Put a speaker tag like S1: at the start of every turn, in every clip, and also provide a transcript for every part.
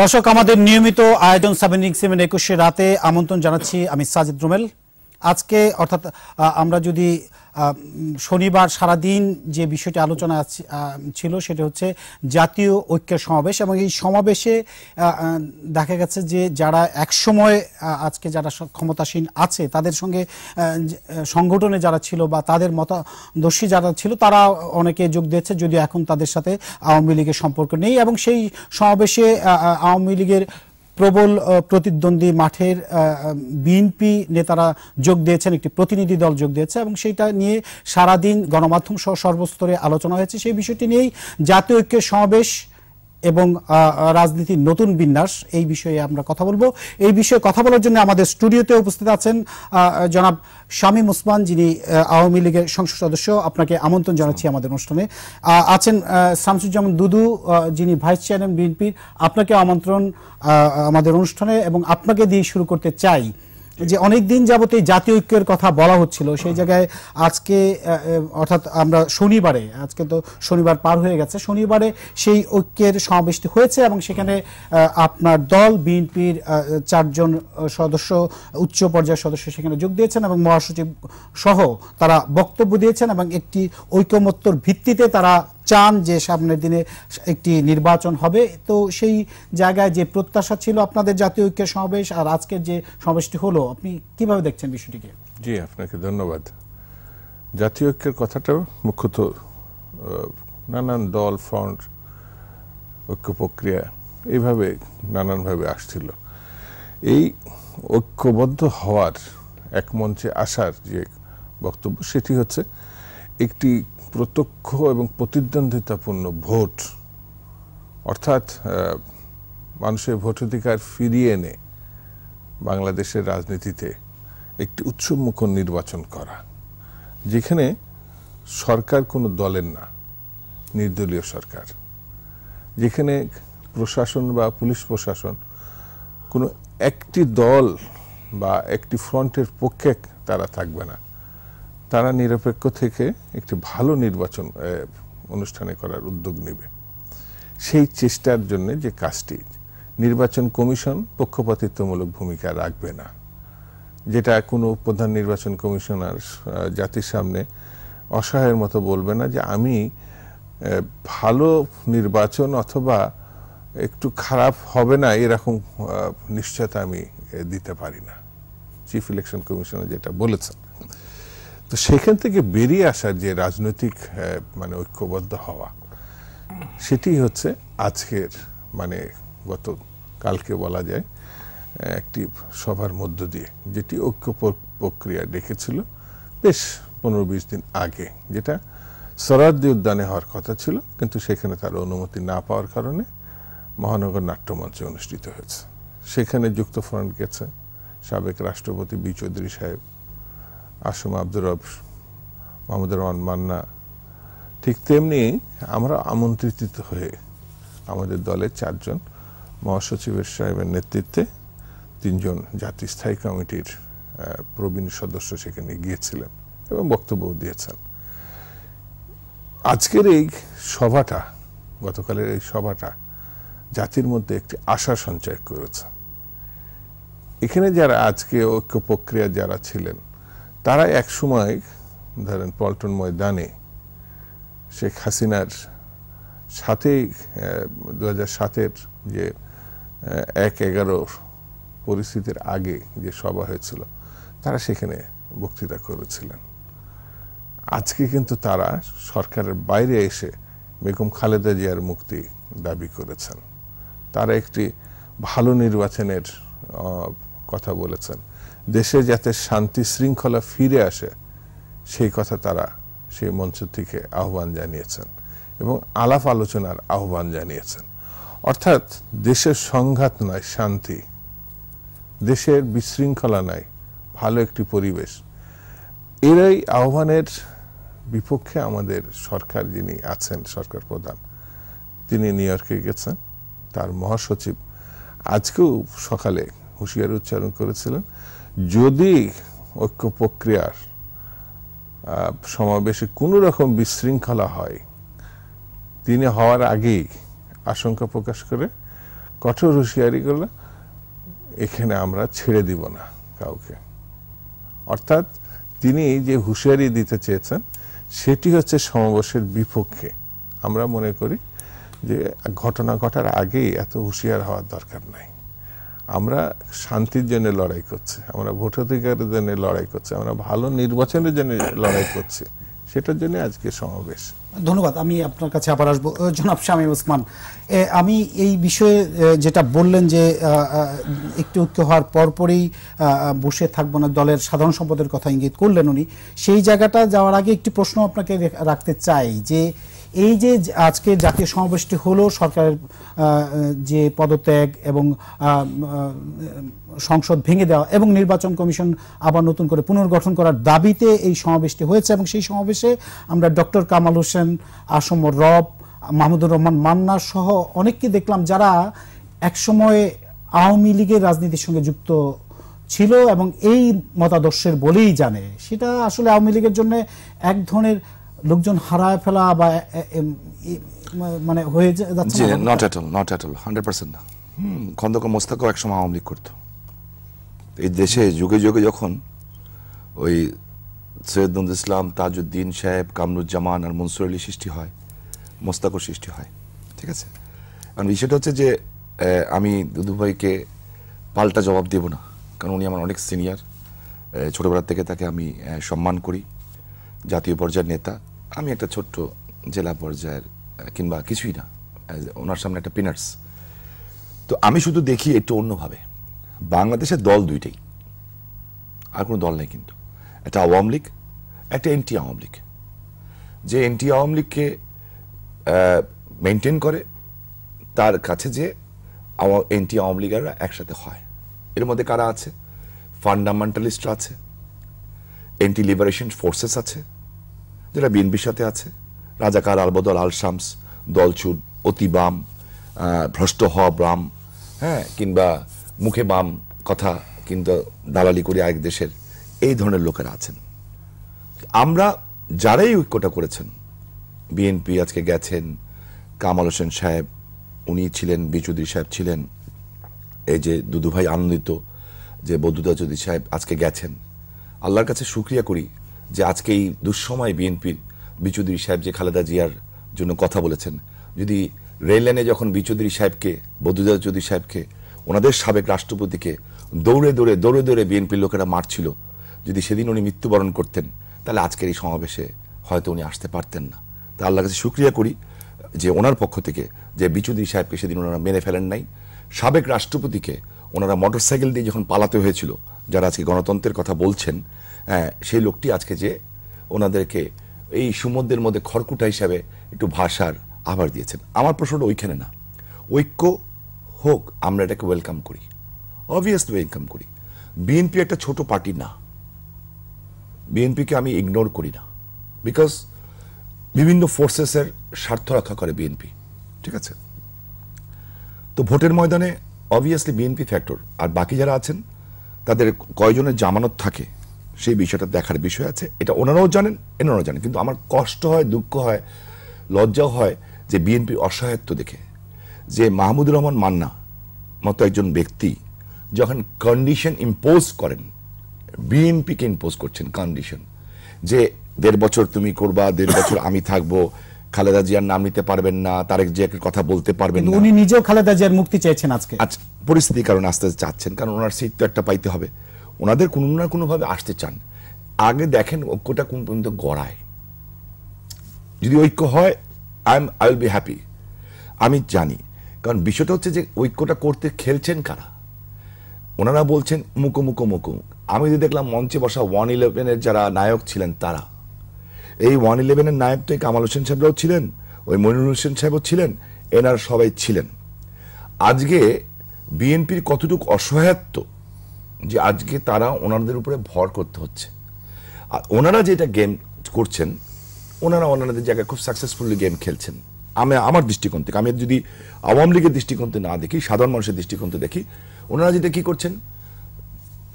S1: দর্শক আমাদের নিয়মিত আয়োজন সাবেন সিমেন একুশে রাতে আমন্ত্রণ জানাচ্ছি আমি সাজিদ রুমেল আজকে অর্থাৎ আমরা যদি শনিবার সারাদিন যে বিষয়টি আলোচনা ছিল সেটা হচ্ছে জাতীয় ঐক্য সমাবেশ এবং এই সমাবেশে দেখা গেছে যে যারা একসময় আজকে যারা ক্ষমতাসীন আছে তাদের সঙ্গে সংগঠনে যারা ছিল বা তাদের মতাদর্শী যারা ছিল তারা অনেকে যোগ দিয়েছে যদিও এখন তাদের সাথে আওয়ামী লীগের সম্পর্ক নেই এবং সেই সমাবেশে আওয়ামী লীগের প্রবল প্রতিদ্বন্দ্বী মাঠের বিএনপি নেতারা যোগ দিয়েছেন একটি প্রতিনিধি দল যোগ দিয়েছে এবং সেইটা নিয়ে সারাদিন গণমাধ্যম সহ সর্বস্তরে আলোচনা হয়েছে সেই বিষয়টি নিয়েই জাতীয় ঐক্যের সমাবেশ এবং রাজনীতির নতুন বিন্যাস এই বিষয়ে আমরা কথা বলবো এই বিষয়ে কথা বলার জন্য আমাদের স্টুডিওতে উপস্থিত আছেন জনাব শামীম ওসমান যিনি আওয়ামী লীগের সংসদ সদস্য আপনাকে আমন্ত্রণ জানাচ্ছি আমাদের অনুষ্ঠানে আছেন শামসুজ্জামান দুদু যিনি ভাইস চেয়ারম্যান বিএনপির আপনাকে আমন্ত্রণ আমাদের অনুষ্ঠানে এবং আপনাকে দিয়ে শুরু করতে চাই যে অনেক দিন যাবত এই জাতীয় ঐক্যের কথা বলা হচ্ছিল সেই জায়গায় আজকে অর্থাৎ আমরা শনিবারে আজকে তো শনিবার পার হয়ে গেছে শনিবারে সেই ঐক্যের সমাবেশটি হয়েছে এবং সেখানে আপনার দল বিএনপির চারজন সদস্য উচ্চ পর্যায়ের সদস্য সেখানে যোগ দিয়েছেন এবং মহাসচিব সহ তারা বক্তব্য দিয়েছেন এবং একটি ঐক্যমত্যর ভিত্তিতে তারা চান যে সামনের দিনে একটি নির্বাচন হবে তো সেই জায়গায় যে প্রত্যাশা ছিল আপনাদের জাতীয় ঐক্যের সমাবেশ আর আজকের যে সমাবেশটি হলো আপনি কিভাবে দেখছেন বিষয়টিকে
S2: জি আপনাকে ধন্যবাদ জাতীয় ঐক্যের কথাটা মুখ্যত নানান দল ফ্রন্ট ঐক্য প্রক্রিয়া এইভাবে নানানভাবে আসছিল এই ঐক্যবদ্ধ হওয়ার এক মঞ্চে আসার যে বক্তব্য সেটি হচ্ছে একটি প্রত্যক্ষ এবং প্রতিদ্বন্দ্বিতাপূর্ণ ভোট অর্থাৎ মানুষের ভোটাধিকার ফিরিয়ে এনে বাংলাদেশের রাজনীতিতে একটি উৎসবমুখর নির্বাচন করা যেখানে সরকার কোনো দলের না নির্দলীয় সরকার যেখানে প্রশাসন বা পুলিশ প্রশাসন কোনো একটি দল বা একটি ফ্রন্টের পক্ষে তারা থাকবে না তারা নিরপেক্ষ থেকে একটি ভালো নির্বাচন অনুষ্ঠানে করার উদ্যোগ নেবে সেই চেষ্টার জন্য যে কাজটি নির্বাচন কমিশন পক্ষপাতিত্বমূলক ভূমিকা রাখবে না যেটা কোনো প্রধান নির্বাচন কমিশনার জাতির সামনে অসহায়ের মতো বলবে না যে আমি ভালো নির্বাচন অথবা একটু খারাপ হবে না এরকম নিশ্চয়তা আমি দিতে পারি না চিফ ইলেকশন কমিশনার যেটা বলেছেন তো সেখান থেকে বেরিয়ে আসার যে রাজনৈতিক মানে ঐক্যবদ্ধ হওয়া সেটি হচ্ছে আজকের মানে গত কালকে বলা যায় একটি সভার মধ্য দিয়ে যেটি ঐক্য প্রক্রিয়া ডেকেছিল বেশ পনেরো বিশ দিন আগে যেটা সরাদি উদ্যানে হওয়ার কথা ছিল কিন্তু সেখানে তার অনুমতি না পাওয়ার কারণে মহানগর নাট্যমঞ্চে অনুষ্ঠিত হয়েছে সেখানে যুক্তফ্রন্ট গেছে সাবেক রাষ্ট্রপতি বি চৌধুরী সাহেব আসম আব্দুর রব মাহমুদ রহমান মান্না ঠিক তেমনি আমরা আমন্ত্রিত হয়ে আমাদের দলের চারজন মহাসচিবের সাহেবের নেতৃত্বে তিনজন জাতীয় স্থায়ী কমিটির প্রবীণ সদস্য সেখানে গিয়েছিলেন এবং বক্তব্য দিয়েছেন আজকের এই সভাটা গতকালের এই সভাটা জাতির মধ্যে একটি আশা সঞ্চয় করেছে এখানে যারা আজকে ঐক্য প্রক্রিয়া যারা ছিলেন তারা এক সময় ধরেন পল্টন ময়দানে শেখ হাসিনার সাথেই দু সাতের যে এক এগারোর পরিস্থিতির আগে যে সভা হয়েছিল তারা সেখানে বক্তৃতা করেছিলেন আজকে কিন্তু তারা সরকারের বাইরে এসে বেগম খালেদা জিয়ার মুক্তি দাবি করেছেন তারা একটি ভালো নির্বাচনের কথা বলেছেন দেশে যাতে শান্তি শৃঙ্খলা ফিরে আসে সেই কথা তারা সেই মঞ্চ থেকে আহ্বান জানিয়েছেন এবং আলাপ আলোচনার আহ্বান জানিয়েছেন অর্থাৎ দেশের সংঘাত নয় শান্তি দেশের বিশৃঙ্খলা নয় ভালো একটি পরিবেশ এরাই আহ্বানের বিপক্ষে আমাদের সরকার যিনি আছেন সরকার প্রধান তিনি নিউ ইয়র্কে গেছেন তার মহাসচিব আজকেও সকালে হুঁশিয়ারি উচ্চারণ করেছিলেন যদি ঐক্য প্রক্রিয়ার সমাবেশে কোনো রকম বিশৃঙ্খলা হয় তিনি হওয়ার আগেই আশঙ্কা প্রকাশ করে কঠোর হুঁশিয়ারি করলে এখানে আমরা ছেড়ে দিব না কাউকে অর্থাৎ তিনি যে হুঁশিয়ারি দিতে চেয়েছেন সেটি হচ্ছে সমাবেশের বিপক্ষে আমরা মনে করি যে ঘটনা ঘটার আগেই এত হুঁশিয়ার হওয়ার দরকার নাই আমরা শান্তির জন্য লড়াই করছি আমরা ভোটাধিকারের জন্য লড়াই করছি আমরা ভালো নির্বাচনের জন্য লড়াই করছি সেটার জন্য আজকে সমাবেশ
S1: ধন্যবাদ আমি আপনার কাছে আবার আসবো জনাব শামীম ওসমান আমি এই বিষয়ে যেটা বললেন যে একটু ঐক্য হওয়ার পরপরই বসে থাকবো না দলের সাধারণ সম্পদের কথা ইঙ্গিত করলেন উনি সেই জায়গাটা যাওয়ার আগে একটি প্রশ্ন আপনাকে রাখতে চাই যে এই যে আজকে জাতীয় সমাবেশটি হলো সরকারের যে পদত্যাগ এবং সংসদ ভেঙে দেওয়া এবং নির্বাচন কমিশন আবার নতুন করে পুনর্গঠন করার দাবিতে এই সমাবেশটি হয়েছে এবং সেই সমাবেশে আমরা ডক্টর কামাল হোসেন আসম রব মাহমুদুর রহমান মান্না সহ অনেককে দেখলাম যারা একসময় আওয়ামী লীগের রাজনীতির সঙ্গে যুক্ত ছিল এবং এই মতাদর্শের বলেই জানে সেটা আসলে আওয়ামী লীগের জন্য এক ধরনের লোকজন হারায় ফেলা বা মানে হয়ে যাচ্ছে not
S3: at all not at all 100% না হুম খন্দকার মোস্তাকও একসময় আওয়ামী লীগ করতো এই দেশে যুগে যুগে যখন ওই সৈয়দ নজরুল ইসলাম তাজউদ্দিন সাহেব কামরুজ্জামান আর মনসুর আলী সৃষ্টি হয় মোস্তাকর সৃষ্টি হয় ঠিক আছে কারণ বিষয়টা হচ্ছে যে আমি দুধুভাইকে পাল্টা জবাব দেব না কারণ উনি আমার অনেক সিনিয়র ছোটোবেলা থেকে তাকে আমি সম্মান করি জাতীয় পর্যায়ের নেতা আমি একটা ছোট্ট জেলা পর্যায়ের কিংবা কিছুই না ওনার সামনে একটা পিনার্স তো আমি শুধু দেখি একটু অন্যভাবে বাংলাদেশের দল দুইটাই আর কোনো দল নেই কিন্তু একটা আওয়ামী লীগ একটা এনটি আওয়ামী লীগ যে এনটি আওয়ামী লীগকে মেনটেন করে তার কাছে যে এনটি আওয়ামী লীগাররা একসাথে হয় এর মধ্যে কারা আছে ফান্ডামেন্টালিস্টরা আছে এন্টি লিবারেশন ফোর্সেস আছে যেটা বিএনপির সাথে আছে রাজাকার আলবদল আল শামস দলছুট অতি বাম ভ্রষ্ট হওয়া বাম হ্যাঁ কিংবা মুখে বাম কথা কিন্তু দালালি করি আরেক দেশের এই ধরনের লোকেরা আছেন আমরা যারাই ঐক্যটা করেছেন বিএনপি আজকে গেছেন কামাল হোসেন সাহেব উনি ছিলেন বিচুদি সাহেব ছিলেন এই যে দুদুভাই আনন্দিত যে বৌদ্ধদা চৌধুরী সাহেব আজকে গেছেন আল্লাহর কাছে সুক্রিয়া করি যে আজকে এই দুঃসময় বিএনপির বিচুদুরি সাহেব যে খালেদা জিয়ার জন্য কথা বলেছেন যদি রেল লাইনে যখন বিচুদুরি সাহেবকে বদুদা চৌধুরী সাহেবকে ওনাদের সাবেক রাষ্ট্রপতিকে দৌড়ে দৌড়ে দৌড়ে দৌড়ে বিএনপির লোকেরা মারছিল যদি সেদিন উনি মৃত্যুবরণ করতেন তাহলে আজকের এই সমাবেশে হয়তো উনি আসতে পারতেন না তা আল্লাহ কাছে সুক্রিয়া করি যে ওনার পক্ষ থেকে যে বিচুদুরি সাহেবকে সেদিন ওনারা মেনে ফেলেন নাই সাবেক রাষ্ট্রপতিকে ওনারা মোটরসাইকেল দিয়ে যখন পালাতে হয়েছিল যারা আজকে গণতন্ত্রের কথা বলছেন হ্যাঁ সেই লোকটি আজকে যে ওনাদেরকে এই সুমদ্রের মধ্যে খড়কুটা হিসাবে একটু ভাষার আভার দিয়েছেন আমার প্রশ্নটা ওইখানে না ঐক্য হোক আমরা এটাকে ওয়েলকাম করি অবভিয়াসলি ওয়েলকাম করি বিএনপি একটা ছোট পার্টি না বিএনপিকে আমি ইগনোর করি না বিকজ বিভিন্ন ফোর্সেসের স্বার্থ রক্ষা করে বিএনপি ঠিক আছে তো ভোটের ময়দানে অবভিয়াসলি বিএনপি ফ্যাক্টর আর বাকি যারা আছেন তাদের কয়জনের জামানত থাকে সেই বিষয়টা দেখার বিষয় আছে এটা ওনারাও জানেন এনারাও জানেন কিন্তু আমার কষ্ট হয় দুঃখ হয় লজ্জাও হয় যে বিএনপির অসহায়ত্ব দেখে যে মাহমুদুর রহমান মান্না মতো একজন ব্যক্তি যখন কন্ডিশন ইম্পোজ করেন বিএনপিকে ইম্পোজ করছেন কন্ডিশন যে দেড় বছর তুমি করবা দেড় বছর আমি থাকবো খালেদা জিয়ার নাম নিতে পারবেন না তারেক জিয়াকে কথা বলতে পারবেন উনি নিজেও খালেদা জিয়ার মুক্তি চাইছেন আজকে আচ্ছা পরিস্থিতির কারণে আস্তে চাচ্ছেন কারণ ওনার সিট তো একটা পাইতে হবে ওনাদের কোনো না কোনোভাবে আসতে চান আগে দেখেন ঐক্যটা কোন পর্যন্ত গড়ায় যদি ঐক্য হয় I am I will be happy আমি জানি কারণ বিষয়টা হচ্ছে যে ঐক্যটা করতে খেলছেন কারা ওনারা বলছেন মুকো মুকো মুকো আমি যদি দেখলাম মঞ্চে বসা ওয়ান ইলেভেনের যারা নায়ক ছিলেন তারা এই ওয়ান ইলেভেনের নায়ক তো কামাল হোসেন সাহেবরাও ছিলেন ওই মনিরুল হোসেন সাহেবও ছিলেন এনার সবাই ছিলেন আজকে বিএনপির কতটুকু অসহায়ত্ব যে আজকে তারা ওনাদের উপরে ভর করতে হচ্ছে আর ওনারা যেটা গেম করছেন ওনারা ওনাদের জায়গায় খুব সাকসেসফুলি গেম খেলছেন আমি আমার দৃষ্টিকোণ থেকে আমি যদি আওয়ামী লীগের দৃষ্টিকোণ থেকে না দেখি সাধারণ মানুষের দৃষ্টিকোণ থেকে দেখি ওনারা যেটা কী করছেন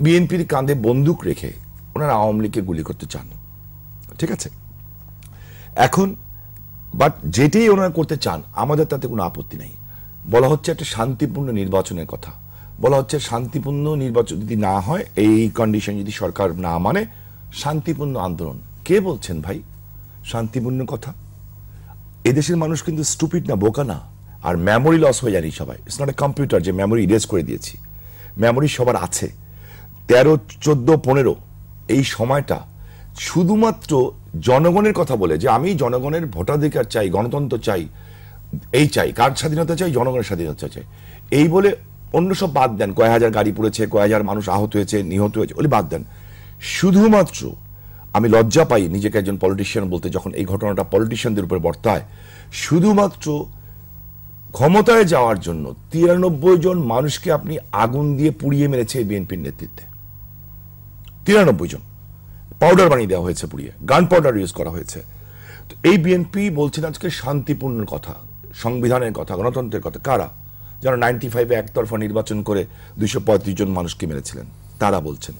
S3: বিএনপির কাঁধে বন্দুক রেখে ওনারা আওয়ামী লীগকে গুলি করতে চান ঠিক আছে এখন বাট যেটাই ওনারা করতে চান আমাদের তাতে কোনো আপত্তি নেই বলা হচ্ছে একটা শান্তিপূর্ণ নির্বাচনের কথা বলা হচ্ছে শান্তিপূর্ণ নির্বাচন যদি না হয় এই কন্ডিশন যদি সরকার না মানে শান্তিপূর্ণ আন্দোলন কে বলছেন ভাই শান্তিপূর্ণ কথা এদেশের মানুষ কিন্তু স্টুপিড না বোকা না আর মেমোরি লস হয়ে জানি সবাই ইটস নট এ কম্পিউটার যে মেমোরি ইরেজ করে দিয়েছি মেমোরি সবার আছে তেরো চোদ্দো পনেরো এই সময়টা শুধুমাত্র জনগণের কথা বলে যে আমি জনগণের ভোটাধিকার চাই গণতন্ত্র চাই এই চাই কার স্বাধীনতা চাই জনগণের স্বাধীনতা চাই এই বলে অন্য সব বাদ দেন কয় হাজার গাড়ি পড়েছে কয় হাজার মানুষ আহত হয়েছে নিহত হয়েছে ওই বাদ দেন শুধুমাত্র আমি লজ্জা পাই নিজেকে একজন পলিটিশিয়ান বলতে যখন এই ঘটনাটা পলিটিশিয়ানদের উপরে বর্তায় শুধুমাত্র ক্ষমতায় যাওয়ার জন্য তিরানব্বই জন মানুষকে আপনি আগুন দিয়ে পুড়িয়ে মেরেছে বিএনপির নেতৃত্বে তিরানব্বই জন পাউডার বানিয়ে দেওয়া হয়েছে পুড়িয়ে গান পাউডার ইউজ করা হয়েছে তো এই বিএনপি বলছেন আজকে শান্তিপূর্ণ কথা সংবিধানের কথা গণতন্ত্রের কথা কারা যারা নাইনটি ফাইভে একতরফা নির্বাচন করে দুইশো জন মানুষকে মেরেছিলেন তারা বলছেন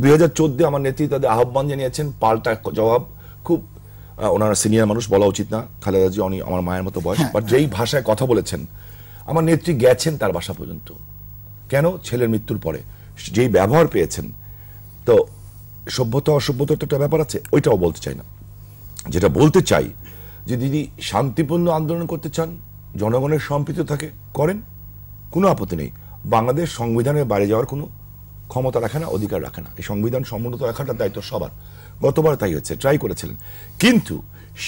S3: দুই হাজার চোদ্দে আমার নেত্রী তাদের আহ্বান জানিয়েছেন পাল্টা জবাব খুব ওনারা সিনিয়র মানুষ বলা উচিত না খালেদা জি অনি আমার মায়ের মতো বয়স বাট হ্যাঁ। যেই ভাষায় কথা বলেছেন আমার নেত্রী গেছেন তার বাসা পর্যন্ত কেন ছেলের মৃত্যুর পরে যেই ব্যবহার পেয়েছেন তো সভ্যতা অসভ্যতার তো একটা ব্যাপার আছে ওইটাও বলতে চাই না যেটা বলতে চাই যে দিদি শান্তিপূর্ণ আন্দোলন করতে চান জনগণের সম্পৃক্ত থাকে করেন কোনো আপত্তি নেই বাংলাদেশ সংবিধানের বাইরে যাওয়ার কোনো ক্ষমতা রাখে না অধিকার রাখে না এই সংবিধান সমুন্নত রাখাটা দায়িত্ব সবার গতবার তাই হচ্ছে ট্রাই করেছিলেন কিন্তু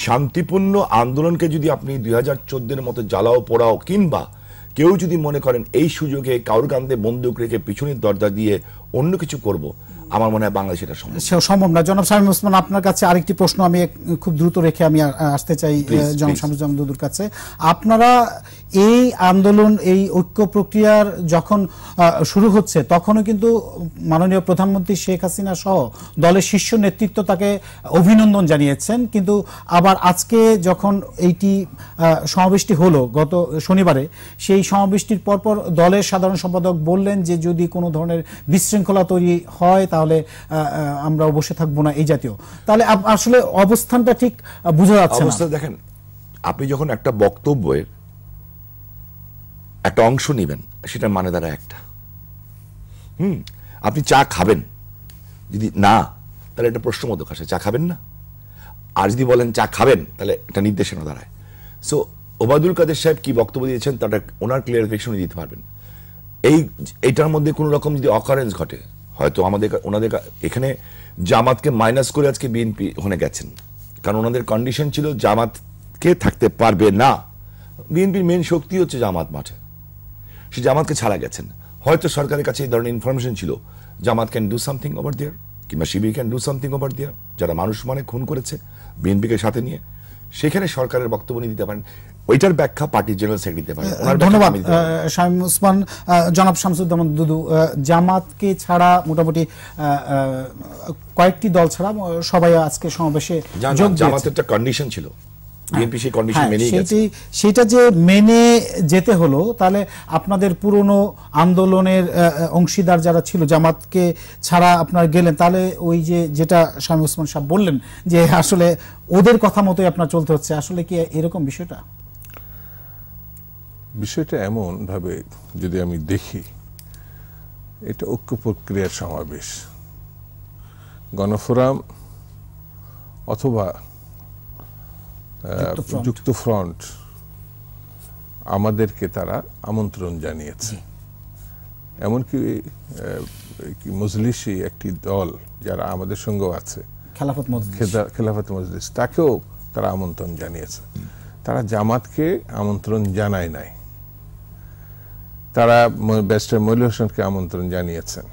S3: শান্তিপূর্ণ আন্দোলনকে যদি আপনি দুই হাজার চোদ্দের মতো জ্বালাও পোড়াও কিংবা কেউ যদি মনে করেন এই সুযোগে কারোর কান্দে বন্দুক রেখে পিছনের দরজা দিয়ে অন্য কিছু করব। আমার মনে হয় বাংলাদেশ এটা সম্ভব
S1: সম্ভব না জনাব সামিম ওসমান আপনার কাছে আরেকটি প্রশ্ন আমি খুব দ্রুত রেখে আমি আসতে চাই জনাব ওসমান দুদুর কাছে আপনারা এই আন্দোলন এই ঐক্য প্রক্রিয়ার যখন শুরু হচ্ছে তখনও কিন্তু মাননীয় প্রধানমন্ত্রী শেখ হাসিনা সহ দলের শীর্ষ নেতৃত্ব তাকে অভিনন্দন জানিয়েছেন কিন্তু আবার আজকে যখন এইটি সমাবেশটি হলো গত শনিবারে সেই সমাবেশটির পরপর দলের সাধারণ সম্পাদক বললেন যে যদি কোনো ধরনের বিশৃঙ্খলা তৈরি হয় তাহলে আমরা অবশ্যই থাকবো না এই জাতীয় তাহলে আসলে অবস্থানটা ঠিক বোঝা যাচ্ছে দেখেন
S3: আপনি যখন একটা বক্তব্যের একটা অংশ নেবেন সেটার মানে দ্বারা একটা হুম আপনি চা খাবেন যদি না তাহলে এটা মতো কাছে চা খাবেন না আর যদি বলেন চা খাবেন তাহলে একটা নির্দেশনা দাঁড়ায় সো ওবায়দুল কাদের সাহেব কি বক্তব্য দিয়েছেন তাটা ওনার ক্লিয়ারিফিকেশনই দিতে পারবেন এই এইটার মধ্যে কোনো রকম যদি অকারেন্স ঘটে হয়তো আমাদের ওনাদের এখানে জামাতকে মাইনাস করে আজকে বিএনপি ওখানে গেছেন কারণ ওনাদের কন্ডিশন ছিল জামাতকে থাকতে পারবে না বিএনপির মেন শক্তি হচ্ছে জামাত মাঠে সে জামাতকে ছাড়া গেছেন হয়তো সরকারের কাছে এই ধরনের ইনফরমেশন ছিল Jamaat can do something over there কিংবা Shibir can do something over there যারা মানুষ মানে খুন করেছে বিএনপিকে সাথে নিয়ে সেখানে সরকারের বক্তব্য নিয়ে দিতে পারেন ওইটার ব্যাখ্যা পার্টির জেনারেল সেক্রেটারি দিতে পারেন ধন্যবাদ
S1: শামীম ওসমান জনাব শামসুজ্জামান দুদু জামাতকে ছাড়া মোটামুটি কয়েকটি দল ছাড়া সবাই আজকে সমাবেশে জামাতের
S3: একটা কন্ডিশন ছিল হ্যাঁ। হ্যাঁ, মেনে গেছে
S1: সেটা যে মেনে যেতে হলো তাহলে আপনাদের পুরনো আন্দোলনের অংশীদার যারা ছিল জামাতকে ছাড়া আপনার গেলেন তাহলে ওই যে যেটা স্বামী ওসমান সাহেব বললেন যে আসলে ওদের কথা মতোই আপনার চলতে হচ্ছে আসলে কি এরকম বিষয়টা
S2: বিষয়টা এমন ভাবে যদি আমি দেখি এটা ঐক্য প্রক্রিয়ার সমাবেশ গণফোরাম অথবা যুক্ত ফ্রন্ট আমাদেরকে তারা আমন্ত্রণ জানিয়েছে এমনকি মজলিসি একটি দল যারা আমাদের সঙ্গেও আছে খেলাফত খেলাফত মজলিস তাকেও তারা আমন্ত্রণ জানিয়েছে তারা জামাতকে আমন্ত্রণ জানায় নাই তারা ব্যারিস্টার মলি হোসেনকে আমন্ত্রণ জানিয়েছেন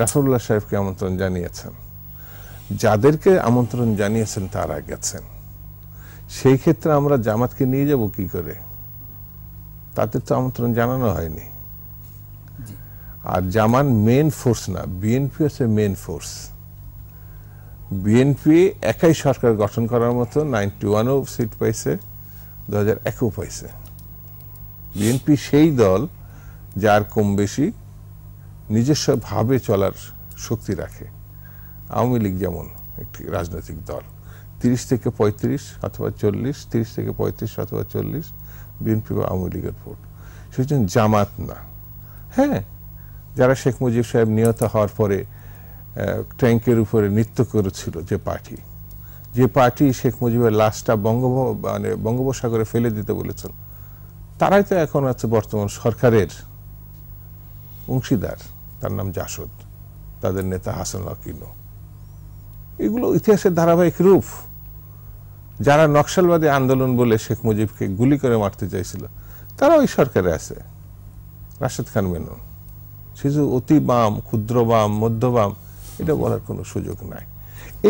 S2: ডাফরুল্লাহ সাহেবকে আমন্ত্রণ জানিয়েছেন যাদেরকে আমন্ত্রণ জানিয়েছেন তারা গেছেন সেই ক্ষেত্রে আমরা জামাতকে নিয়ে যাব কি করে তাতে তো আমন্ত্রণ জানানো হয়নি আর জামান মেন ফোর্স না বিএনপি হচ্ছে মেন ফোর্স বিএনপি একাই সরকার গঠন করার মতো নাইনটি ওয়ানও সিট পাইছে দু হাজার একও পাইছে বিএনপি সেই দল যার কম বেশি নিজস্বভাবে চলার শক্তি রাখে আওয়ামী লীগ যেমন একটি রাজনৈতিক দল তিরিশ থেকে পঁয়ত্রিশ অথবা চল্লিশ তিরিশ থেকে পঁয়ত্রিশ অথবা চল্লিশ বিএনপি বা আওয়ামী লীগের ভোট সেজন্য জামাত না হ্যাঁ যারা শেখ মুজিব সাহেব নিহত হওয়ার পরে ট্যাঙ্কের উপরে নৃত্য করেছিল যে পার্টি যে পার্টি শেখ মুজিবের লাশটা বঙ্গ মানে বঙ্গোপসাগরে ফেলে দিতে বলেছিল তারাই তো এখন আছে বর্তমান সরকারের অংশীদার তার নাম জাসদ তাদের নেতা হাসান লকিনো এগুলো ইতিহাসের ধারাবাহিক রূপ যারা নকশালবাদী আন্দোলন বলে শেখ মুজিবকে গুলি করে মারতে চাইছিল তারা ওই সরকারে আছে রাশেদ খান মেনু শিশু অতি বাম ক্ষুদ্র বাম মধ্যবাম এটা বলার কোনো সুযোগ নাই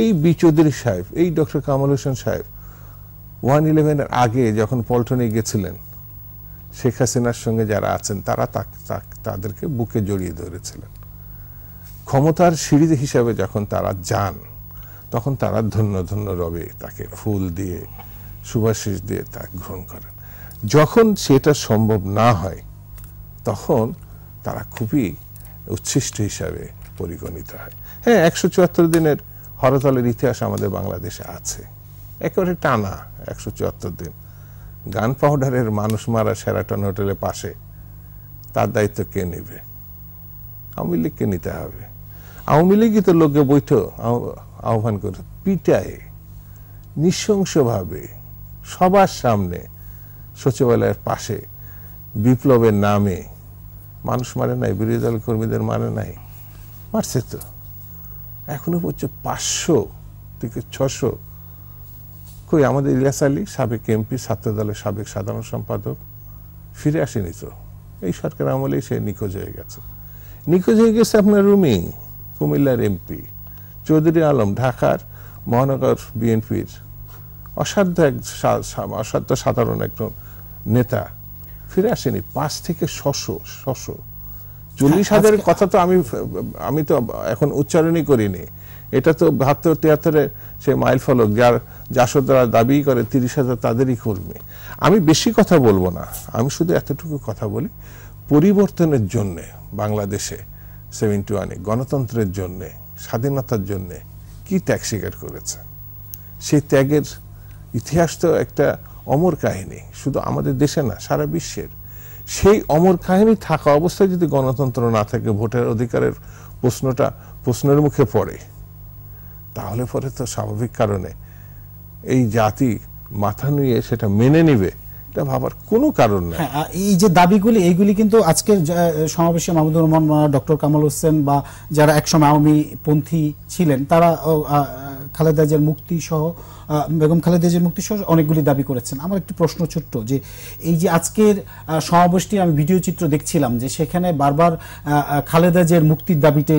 S2: এই বি চৌধুরী সাহেব এই ডক্টর কামাল হোসেন সাহেব ওয়ান ইলেভেনের আগে যখন পল্টনে গেছিলেন শেখ হাসিনার সঙ্গে যারা আছেন তারা তাদেরকে বুকে জড়িয়ে ধরেছিলেন ক্ষমতার সিঁড়ি হিসাবে যখন তারা যান তখন তারা ধন্য ধন্য রবে তাকে ফুল দিয়ে সুভাশিস দিয়ে তা গ্রহণ করেন যখন সেটা সম্ভব না হয় তখন তারা খুবই উচ্ছিষ্ট হিসাবে পরিগণিত হয় হ্যাঁ একশো চুয়াত্তর দিনের হরতলের ইতিহাস আমাদের বাংলাদেশে আছে একেবারে টানা একশো চুয়াত্তর দিন গান পাউডারের মানুষ মারা সেরাটন হোটেলের পাশে তার দায়িত্ব কে নেবে আওয়ামী লীগকে নিতে হবে আওয়ামী লীগই তো লোকে বৈঠ আহ্বান করে পিটায় নৃশংসভাবে সবার সামনে সচিবালয়ের পাশে বিপ্লবের নামে মানুষ মারে নাই বিরোধী দল কর্মীদের মারে নাই মারছে তো এখনো পড়ছে পাঁচশো থেকে ছশো কই আমাদের ইলিয়াস আলী সাবেক এমপি ছাত্র দলের সাবেক সাধারণ সম্পাদক ফিরে আসেনি তো এই সরকার আমলেই সে নিখোঁজ হয়ে গেছে নিখোঁজ হয়ে গেছে আপনার রুমি কুমিল্লার এমপি চৌধুরী আলম ঢাকার মহানগর বিএনপির অসাধ্য এক অসাধ্য সাধারণ একজন নেতা ফিরে আসেনি পাঁচ থেকে ছশো ছশো চল্লিশ হ্যাঁ, হাজারের কথা তো আমি আমি তো এখন উচ্চারণই করিনি এটা তো বাহাত্তর তিয়াত্তরে সে মাইল ফলক যার যাশোদরা দাবি করে তিরিশ হাজার তাদেরই কর্মী আমি বেশি কথা বলবো না আমি শুধু এতটুকু কথা বলি পরিবর্তনের জন্যে বাংলাদেশে সেভেন্টি ওয়ানে গণতন্ত্রের জন্যে স্বাধীনতার জন্য কি ত্যাগ স্বীকার করেছে সেই ত্যাগের ইতিহাস তো একটা অমর কাহিনী শুধু আমাদের দেশে না সারা বিশ্বের সেই অমর কাহিনী থাকা অবস্থায় যদি গণতন্ত্র না থাকে ভোটের অধিকারের প্রশ্নটা প্রশ্নের মুখে পড়ে তাহলে পরে তো স্বাভাবিক কারণে এই জাতি মাথা নিয়ে সেটা মেনে নিবে এটা ভাবার কোনো কারণ নাই
S1: হ্যাঁ, এই যে দাবিগুলি এইগুলি কিন্তু আজকের সমাবেশে মাহমুদুর রহমান ডক্টর কামাল হোসেন বা যারা একসময় আওয়ামী পন্থী ছিলেন তারা খালেদাজের মুক্তি সহ বেগম খালেদাজের জিয়ার মুক্তি সহ অনেকগুলি দাবি করেছেন আমার একটি প্রশ্ন ছোট্ট যে এই যে আজকের সমাবেশটি আমি ভিডিও চিত্র দেখছিলাম যে সেখানে বারবার খালেদাজের মুক্তির দাবিতে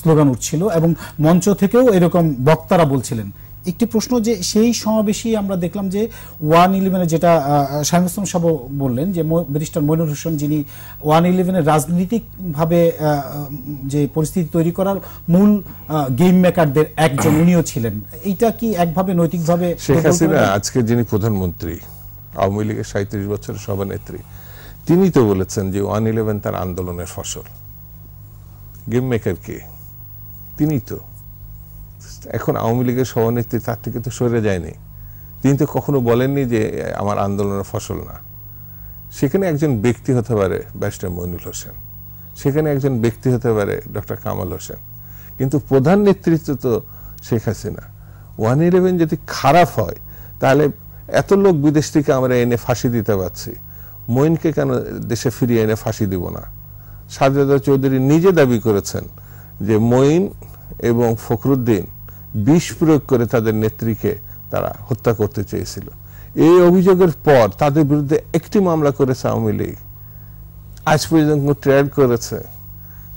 S1: স্লোগান উঠছিল এবং মঞ্চ থেকেও এরকম বক্তারা বলছিলেন একটি প্রশ্ন যে সেই সমাবেশেই আমরা দেখলাম যে ওয়ান ইলেভেনের যেটা শাহিম সাহ বললেন যে ব্যারিস্টার মইনুল হোসেন যিনি ওয়ান ইলেভেনের রাজনীতিকভাবে যে পরিস্থিতি তৈরি করার মূল গেম মেকারদের একজন উনিও ছিলেন এইটা কি একভাবে নৈতিকভাবে শেখ হাসিনা
S2: আজকে যিনি প্রধানমন্ত্রী আওয়ামী লীগের সাঁত্রিশ বছরের সভানেত্রী তিনি তো বলেছেন যে ওয়ান ইলেভেন তার আন্দোলনের ফসল গেম মেকার কে তিনি তো এখন আওয়ামী লীগের সভানেত্রী তার থেকে তো সরে যায়নি তিনি তো কখনো বলেননি যে আমার আন্দোলনের ফসল না সেখানে একজন ব্যক্তি হতে পারে ব্যারিস্টার মইনুল হোসেন সেখানে একজন ব্যক্তি হতে পারে ডক্টর কামাল হোসেন কিন্তু প্রধান নেতৃত্ব তো শেখ হাসিনা ওয়ান ইলেভেন যদি খারাপ হয় তাহলে এত লোক বিদেশ থেকে আমরা এনে ফাঁসি দিতে পারছি মইনকে কেন দেশে ফিরিয়ে এনে ফাঁসি দিব না সাজাদা চৌধুরী নিজে দাবি করেছেন যে মইন এবং ফখরুদ্দিন বিষ প্রয়োগ করে তাদের নেত্রীকে তারা হত্যা করতে চেয়েছিল এই অভিযোগের পর তাদের বিরুদ্ধে একটি মামলা করেছে আওয়ামী লীগ আজ পর্যন্ত ট্রেড করেছে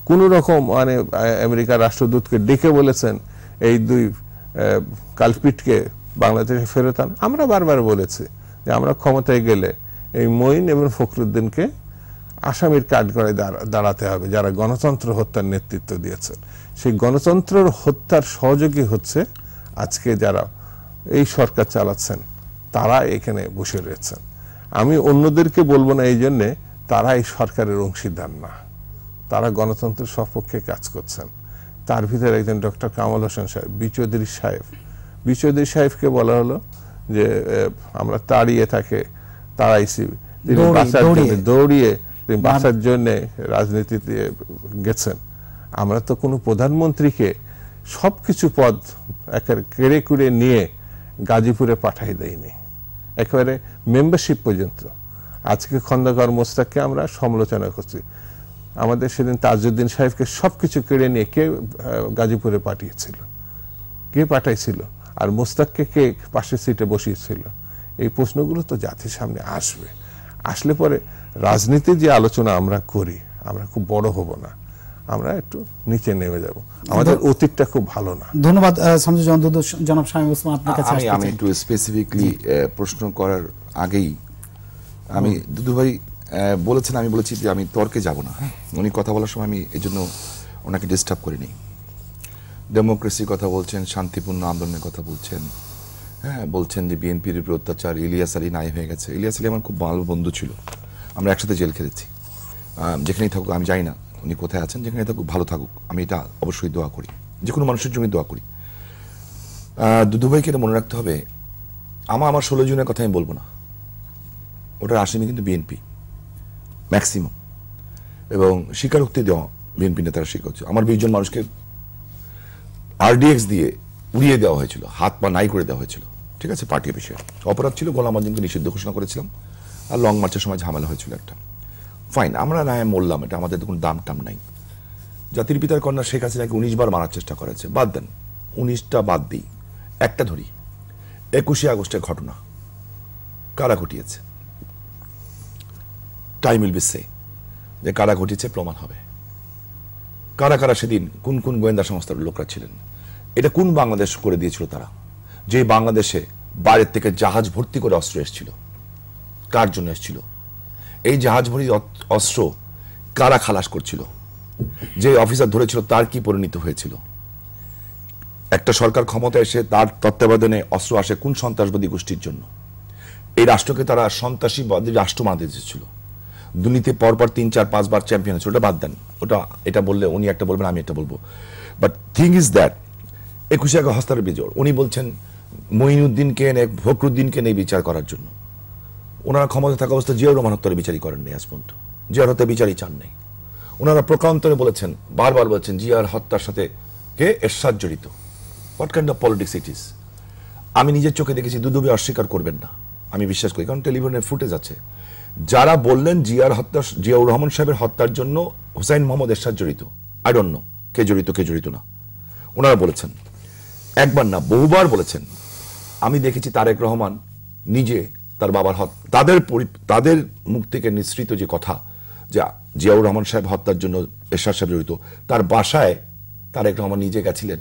S2: কোন রকম মানে আমেরিকার রাষ্ট্রদূতকে ডেকে বলেছেন এই দুই কালপিটকে বাংলাদেশে ফেরত আন আমরা বারবার বলেছি যে আমরা ক্ষমতায় গেলে এই মঈন এবং ফখরুদ্দিনকে আসামির কাঠগড়ে দাঁড়াতে হবে যারা গণতন্ত্র হত্যার নেতৃত্ব দিয়েছেন সেই গণতন্ত্র হত্যার সহযোগী হচ্ছে আজকে যারা এই সরকার চালাচ্ছেন তারা এখানে বসে রয়েছেন আমি অন্যদেরকে বলবো না এই জন্যে তারা এই সরকারের অংশীদার না তারা গণতন্ত্রের সপক্ষে কাজ করছেন তার ভিতরে একজন ডক্টর কামাল হোসেন সাহেব বিচৌধুরী সাহেব বিচৌধুরী সাহেবকে বলা হলো যে আমরা তাড়িয়ে থাকে তাড়াইছি দৌড়িয়ে বাসার জন্যে রাজনীতিতে গেছেন আমরা তো কোনো প্রধানমন্ত্রীকে সব কিছু পদ একের কেড়ে কুড়ে নিয়ে গাজীপুরে পাঠাই দেয়নি একেবারে মেম্বারশিপ পর্যন্ত আজকে খন্দকার মোস্তাককে আমরা সমালোচনা করছি আমাদের সেদিন তাজউদ্দিন সাহেবকে সব কিছু কেড়ে নিয়ে কে গাজীপুরে পাঠিয়েছিল কে পাঠাইছিল আর মোস্তাককে কে পাশের সিটে বসিয়েছিল এই প্রশ্নগুলো তো জাতির সামনে আসবে আসলে পরে রাজনীতির যে আলোচনা আমরা করি আমরা খুব বড় হব না আমরা একটু নিচে নেমে যাব আমাদের অতীতটা খুব ভালো না
S1: ধন্যবাদ সামজু জনাব শামীম ওসমান আপনার কাছে আমি আমি একটু
S2: স্পেসিফিকলি প্রশ্ন করার আগেই
S3: আমি দুদু ভাই বলেছেন আমি বলেছি যে আমি তর্কে যাব না হ্যাঁ? উনি কথা বলার সময় আমি এই জন্য ওনাকে ডিস্টার্ব করিনি ডেমোক্রেসির কথা বলছেন শান্তিপূর্ণ আন্দোলনের কথা বলছেন হ্যাঁ বলছেন যে বিএনপির উপর অত্যাচার ইলিয়াস আলী নাই হয়ে গেছে ইলিয়াস আলী আমার খুব ভালো বন্ধু ছিল আমরা একসাথে জেল খেলেছি যেখানেই থাকুক আমি যাই না উনি কোথায় আছেন যেখানে থাকুক ভালো থাকুক আমি এটা অবশ্যই দোয়া করি যে কোনো মানুষের জন্য দোয়া করি দুদুভাইকে এটা মনে রাখতে হবে আমার আমার ষোলো জনের কথা আমি বলবো না ওটার আসেনি কিন্তু বিএনপি ম্যাক্সিমাম এবং স্বীকারোক্তি দেওয়া বিএনপি নেতারা হচ্ছে আমার বিশজন মানুষকে আরডিএক্স দিয়ে উড়িয়ে দেওয়া হয়েছিল হাত পা নাই করে দেওয়া হয়েছিল ঠিক আছে পার্টি বিষয়ে অপরাধ ছিল গোলাম আজমকে নিষিদ্ধ ঘোষণা করেছিলাম আর লং মার্চের সময় ঝামেলা হয়েছিল একটা ফাইন আমরা নায় মরলাম এটা আমাদের কোনো দাম টাম নাই জাতির পিতার কন্যা শেখ হাসিনাকে উনিশ বার মারার চেষ্টা করেছে বাদ দেন উনিশটা বাদ দিই একটা ধরি একুশে আগস্টের ঘটনা কারা ঘটিয়েছে টাইম উইল বি সে যে কারা ঘটিয়েছে প্রমাণ হবে কারা কারা সেদিন কোন কোন গোয়েন্দা সংস্থার লোকরা ছিলেন এটা কোন বাংলাদেশ করে দিয়েছিল তারা যে বাংলাদেশে বাইরের থেকে জাহাজ ভর্তি করে অস্ত্র এসেছিল কার জন্য এসেছিল এই জাহাজ ভরি অস্ত্র কারা খালাস করছিল যে অফিসার ধরেছিল তার কি পরিণত হয়েছিল একটা সরকার ক্ষমতা এসে তার তত্ত্বাবধানে অস্ত্র আসে কোন সন্ত্রাসবাদী গোষ্ঠীর জন্য এই রাষ্ট্রকে তারা সন্ত্রাসীবাদী রাষ্ট্র মানতে চেয়েছিল দুর্নীতি পরপর তিন চার পাঁচবার চ্যাম্পিয়ন হয়েছে ওটা বাদ দেন ওটা এটা বললে উনি একটা বলবেন আমি একটা বলবো বাট থিং ইজ দ্যাট একুশে আগে হস্তার বিজয় উনি বলছেন মঈনুদ্দিনকে এনে ফখরুদ্দিনকে নিয়ে বিচার করার জন্য ওনারা ক্ষমতা থাকা অবস্থায় জিয়াউর রহমান হত্যার বিচারই করেননি আজ পর্যন্ত জিয়ার হত্যা বিচারই চান নাই ওনারা প্রকান্তরে বলেছেন বারবার বলছেন জিয়ার হত্যার সাথে কে এরশাদ জড়িত what kind of politics it is আমি নিজের চোখে দেখেছি দুদুবি অস্বীকার করবেন না আমি বিশ্বাস করি কারণ টেলিভিশনের ফুটেজ আছে যারা বললেন জিয়ার হত্যা জিয়াউর রহমান সাহেবের হত্যার জন্য হুসাইন মোহাম্মদ এরশাদ জড়িত আই ডোন্ট নো কে জড়িত কে জড়িত না ওনারা বলেছেন একবার না বহুবার বলেছেন আমি দেখেছি তারেক রহমান নিজে তার বাবার হত তাদের তাদের মুখ থেকে নিঃসৃত যে কথা যা জিয়াউর রহমান সাহেব হত্যার জন্য এরশাদ সাহেব জড়িত তার বাসায় তার একটু রহমান নিজে গেছিলেন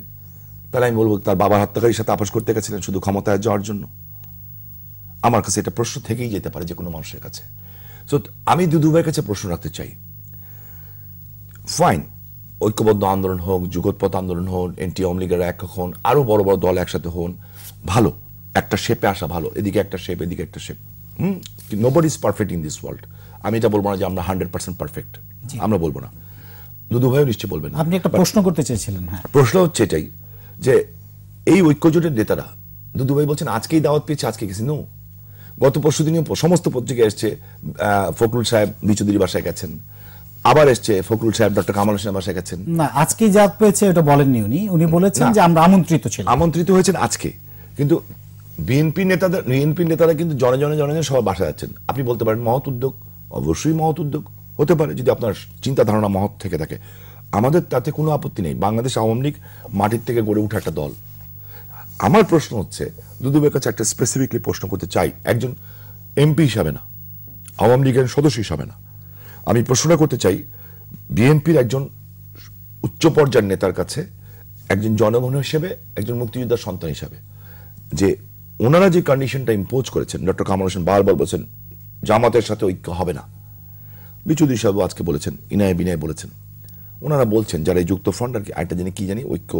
S3: তাহলে আমি বলবো তার বাবার হত্যাকারীর সাথে আপোষ করতে গেছিলেন শুধু ক্ষমতায় যাওয়ার জন্য আমার কাছে এটা প্রশ্ন থেকেই যেতে পারে যে কোনো মানুষের কাছে সো আমি দুদুভাইয়ের কাছে প্রশ্ন রাখতে চাই ফাইন ঐক্যবদ্ধ আন্দোলন হোক যুগৎপথ আন্দোলন হোক এনটি অমলিগের এক হন আরও বড় বড় দল একসাথে হন ভালো একটা শেপে আসা ভালো এদিকে একটা শেপ এদিকে একটা shape hmm nobody is perfect in this world আমি এটা বলবো না যে আমরা হান্ড্রেড পার্সেন্ট পারফেক্ট আমরা বলবো না দুদু ভাইও নিশ্চয়ই বলবেন আপনি একটা প্রশ্ন
S1: করতে চেয়েছিলেন হ্যাঁ
S3: প্রশ্ন হচ্ছে এটাই যে এই ঐক্যজোটের নেতারা দুদু ভাই বলছেন আজকেই দাওয়াত পেয়েছে আজকে গেছি নো গত পরশু দিনে সমস্ত পত্রিকা এসছে ফকরুল সাহেব বিচুদির বাসায় গেছেন আবার এসছে ফকরুল সাহেব ডক্টর কামাল হোসেন বাসায় গেছেন
S1: না আজকেই জাত পেয়েছে এটা বলেননি উনি উনি বলেছেন যে আমরা আমন্ত্রিত ছিলাম আমন্ত্রিত
S3: হয়েছেন আজকে কিন্তু বিএনপি নেতাদের বিএনপি নেতারা কিন্তু জনে জনে জনে জনে সবাই বাসা যাচ্ছেন আপনি বলতে পারেন মহৎ উদ্যোগ অবশ্যই মহৎ উদ্যোগ হতে পারে যদি আপনার চিন্তা ধারণা মহৎ থেকে থাকে আমাদের তাতে কোনো আপত্তি নেই বাংলাদেশ আওয়ামী লীগ মাটির থেকে গড়ে ওঠা একটা দল আমার প্রশ্ন হচ্ছে দুদুবের কাছে একটা স্পেসিফিকলি প্রশ্ন করতে চাই একজন এমপি হিসাবে না আওয়ামী লীগের সদস্য হিসাবে না আমি প্রশ্নটা করতে চাই বিএনপির একজন উচ্চ পর্যায়ের নেতার কাছে একজন জনগণ হিসেবে একজন মুক্তিযোদ্ধার সন্তান হিসাবে যে ওনারা যে কন্ডিশনটা ইম্পোজ করেছেন ডক্টর কামাল হোসেন বারবার বলছেন জামাতের সাথে ঐক্য হবে না বিচুদি সাহেব আজকে বলেছেন ইনায় বিনায় বলেছেন ওনারা বলছেন যারা এই যুক্ত ফ্রন্ট আর কি একটা জানি কি জানি ঐক্য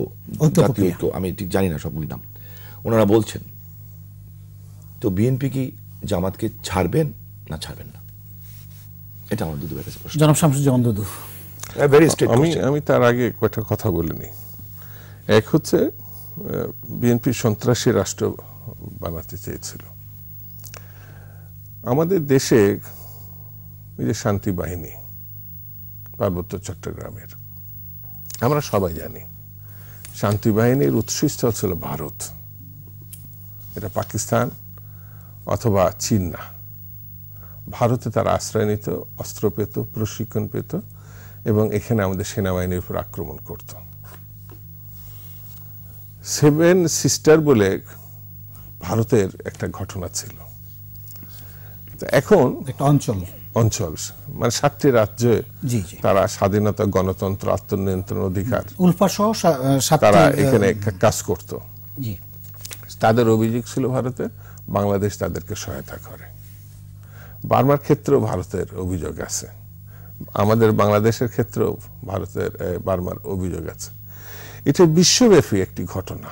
S3: জাতীয় ঐক্য আমি ঠিক জানি না সবগুলি নাম ওনারা বলছেন তো বিএনপি কি জামাতকে ছাড়বেন
S2: না ছাড়বেন না এটা আমার দুদু একটা
S1: প্রশ্ন জনাব শামসুজ্জামান দুদু আমি
S2: আমি তার আগে কয়েকটা কথা বলিনি এক হচ্ছে বিএনপি সন্ত্রাসী রাষ্ট্র বানাতে চেয়েছিল আমাদের দেশে এই যে শান্তি বাহিনী পার্বত্য চট্টগ্রামের আমরা সবাই জানি শান্তি বাহিনীর উৎসস্থল ছিল ভারত এটা পাকিস্তান অথবা চীন না ভারতে তারা আশ্রয় নিত অস্ত্র পেত প্রশিক্ষণ পেত এবং এখানে আমাদের সেনাবাহিনীর উপর আক্রমণ করত সেভেন সিস্টার বলে ভারতের একটা ঘটনা ছিল এখন একটা অঞ্চল অঞ্চল মানে সাতটি রাজ্যে তারা স্বাধীনতা গণতন্ত্র আত্মনিয়ন্ত্রণ অধিকার
S1: তারা এখানে
S2: কাজ করত তাদের অভিযোগ ছিল ভারতে বাংলাদেশ তাদেরকে সহায়তা করে বার্মার ক্ষেত্রেও ভারতের অভিযোগ আছে আমাদের বাংলাদেশের ক্ষেত্রেও ভারতের বার্মার অভিযোগ আছে এটা বিশ্বব্যাপী একটি ঘটনা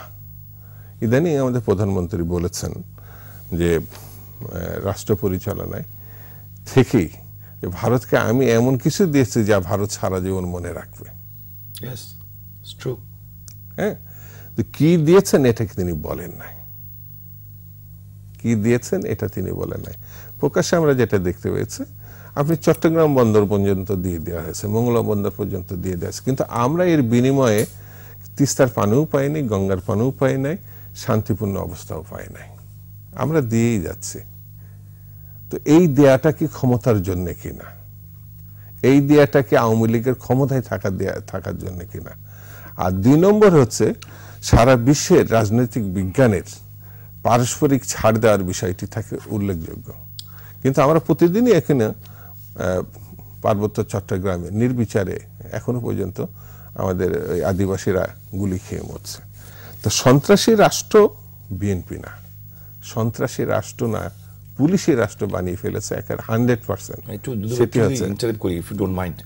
S2: ইদানিং আমাদের প্রধানমন্ত্রী বলেছেন যে রাষ্ট্র পরিচালনায় থেকেই ভারতকে আমি এমন কিছু দিয়েছি যা ভারত সারা জীবন মনে রাখবে হ্যাঁ তো কি দিয়েছেন এটাকে তিনি বলেন নাই কি দিয়েছেন এটা তিনি বলেন নাই প্রকাশ্যে আমরা যেটা দেখতে পেয়েছি আপনি চট্টগ্রাম বন্দর পর্যন্ত দিয়ে দেওয়া হয়েছে মঙ্গলা বন্দর পর্যন্ত দিয়ে দেওয়া হয়েছে কিন্তু আমরা এর বিনিময়ে তিস্তার পানিও পাইনি গঙ্গার পানিও পাই নাই শান্তিপূর্ণ অবস্থাও পায় নাই আমরা দিয়েই যাচ্ছি তো এই দেয়াটা কি ক্ষমতার জন্যে কিনা এই দেয়াটা কি আওয়ামী লীগের ক্ষমতায় থাকা দেয়া থাকার জন্য কিনা আর দুই নম্বর হচ্ছে সারা বিশ্বের রাজনৈতিক বিজ্ঞানের পারস্পরিক ছাড় দেওয়ার বিষয়টি থাকে উল্লেখযোগ্য কিন্তু আমরা প্রতিদিনই এখানে পার্বত্য চট্টগ্রামে নির্বিচারে এখনো পর্যন্ত আমাদের ওই আদিবাসীরা গুলি খেয়ে মরছে তো সন্ত্রাসী রাষ্ট্র বিএনপি না সন্ত্রাসী রাষ্ট্র না পুলিশের রাষ্ট্র বানিয়ে ফেলেছে একের হান্ড্রেড পার্সেন্ট করি ইফ ডোন্ট মাইন্ড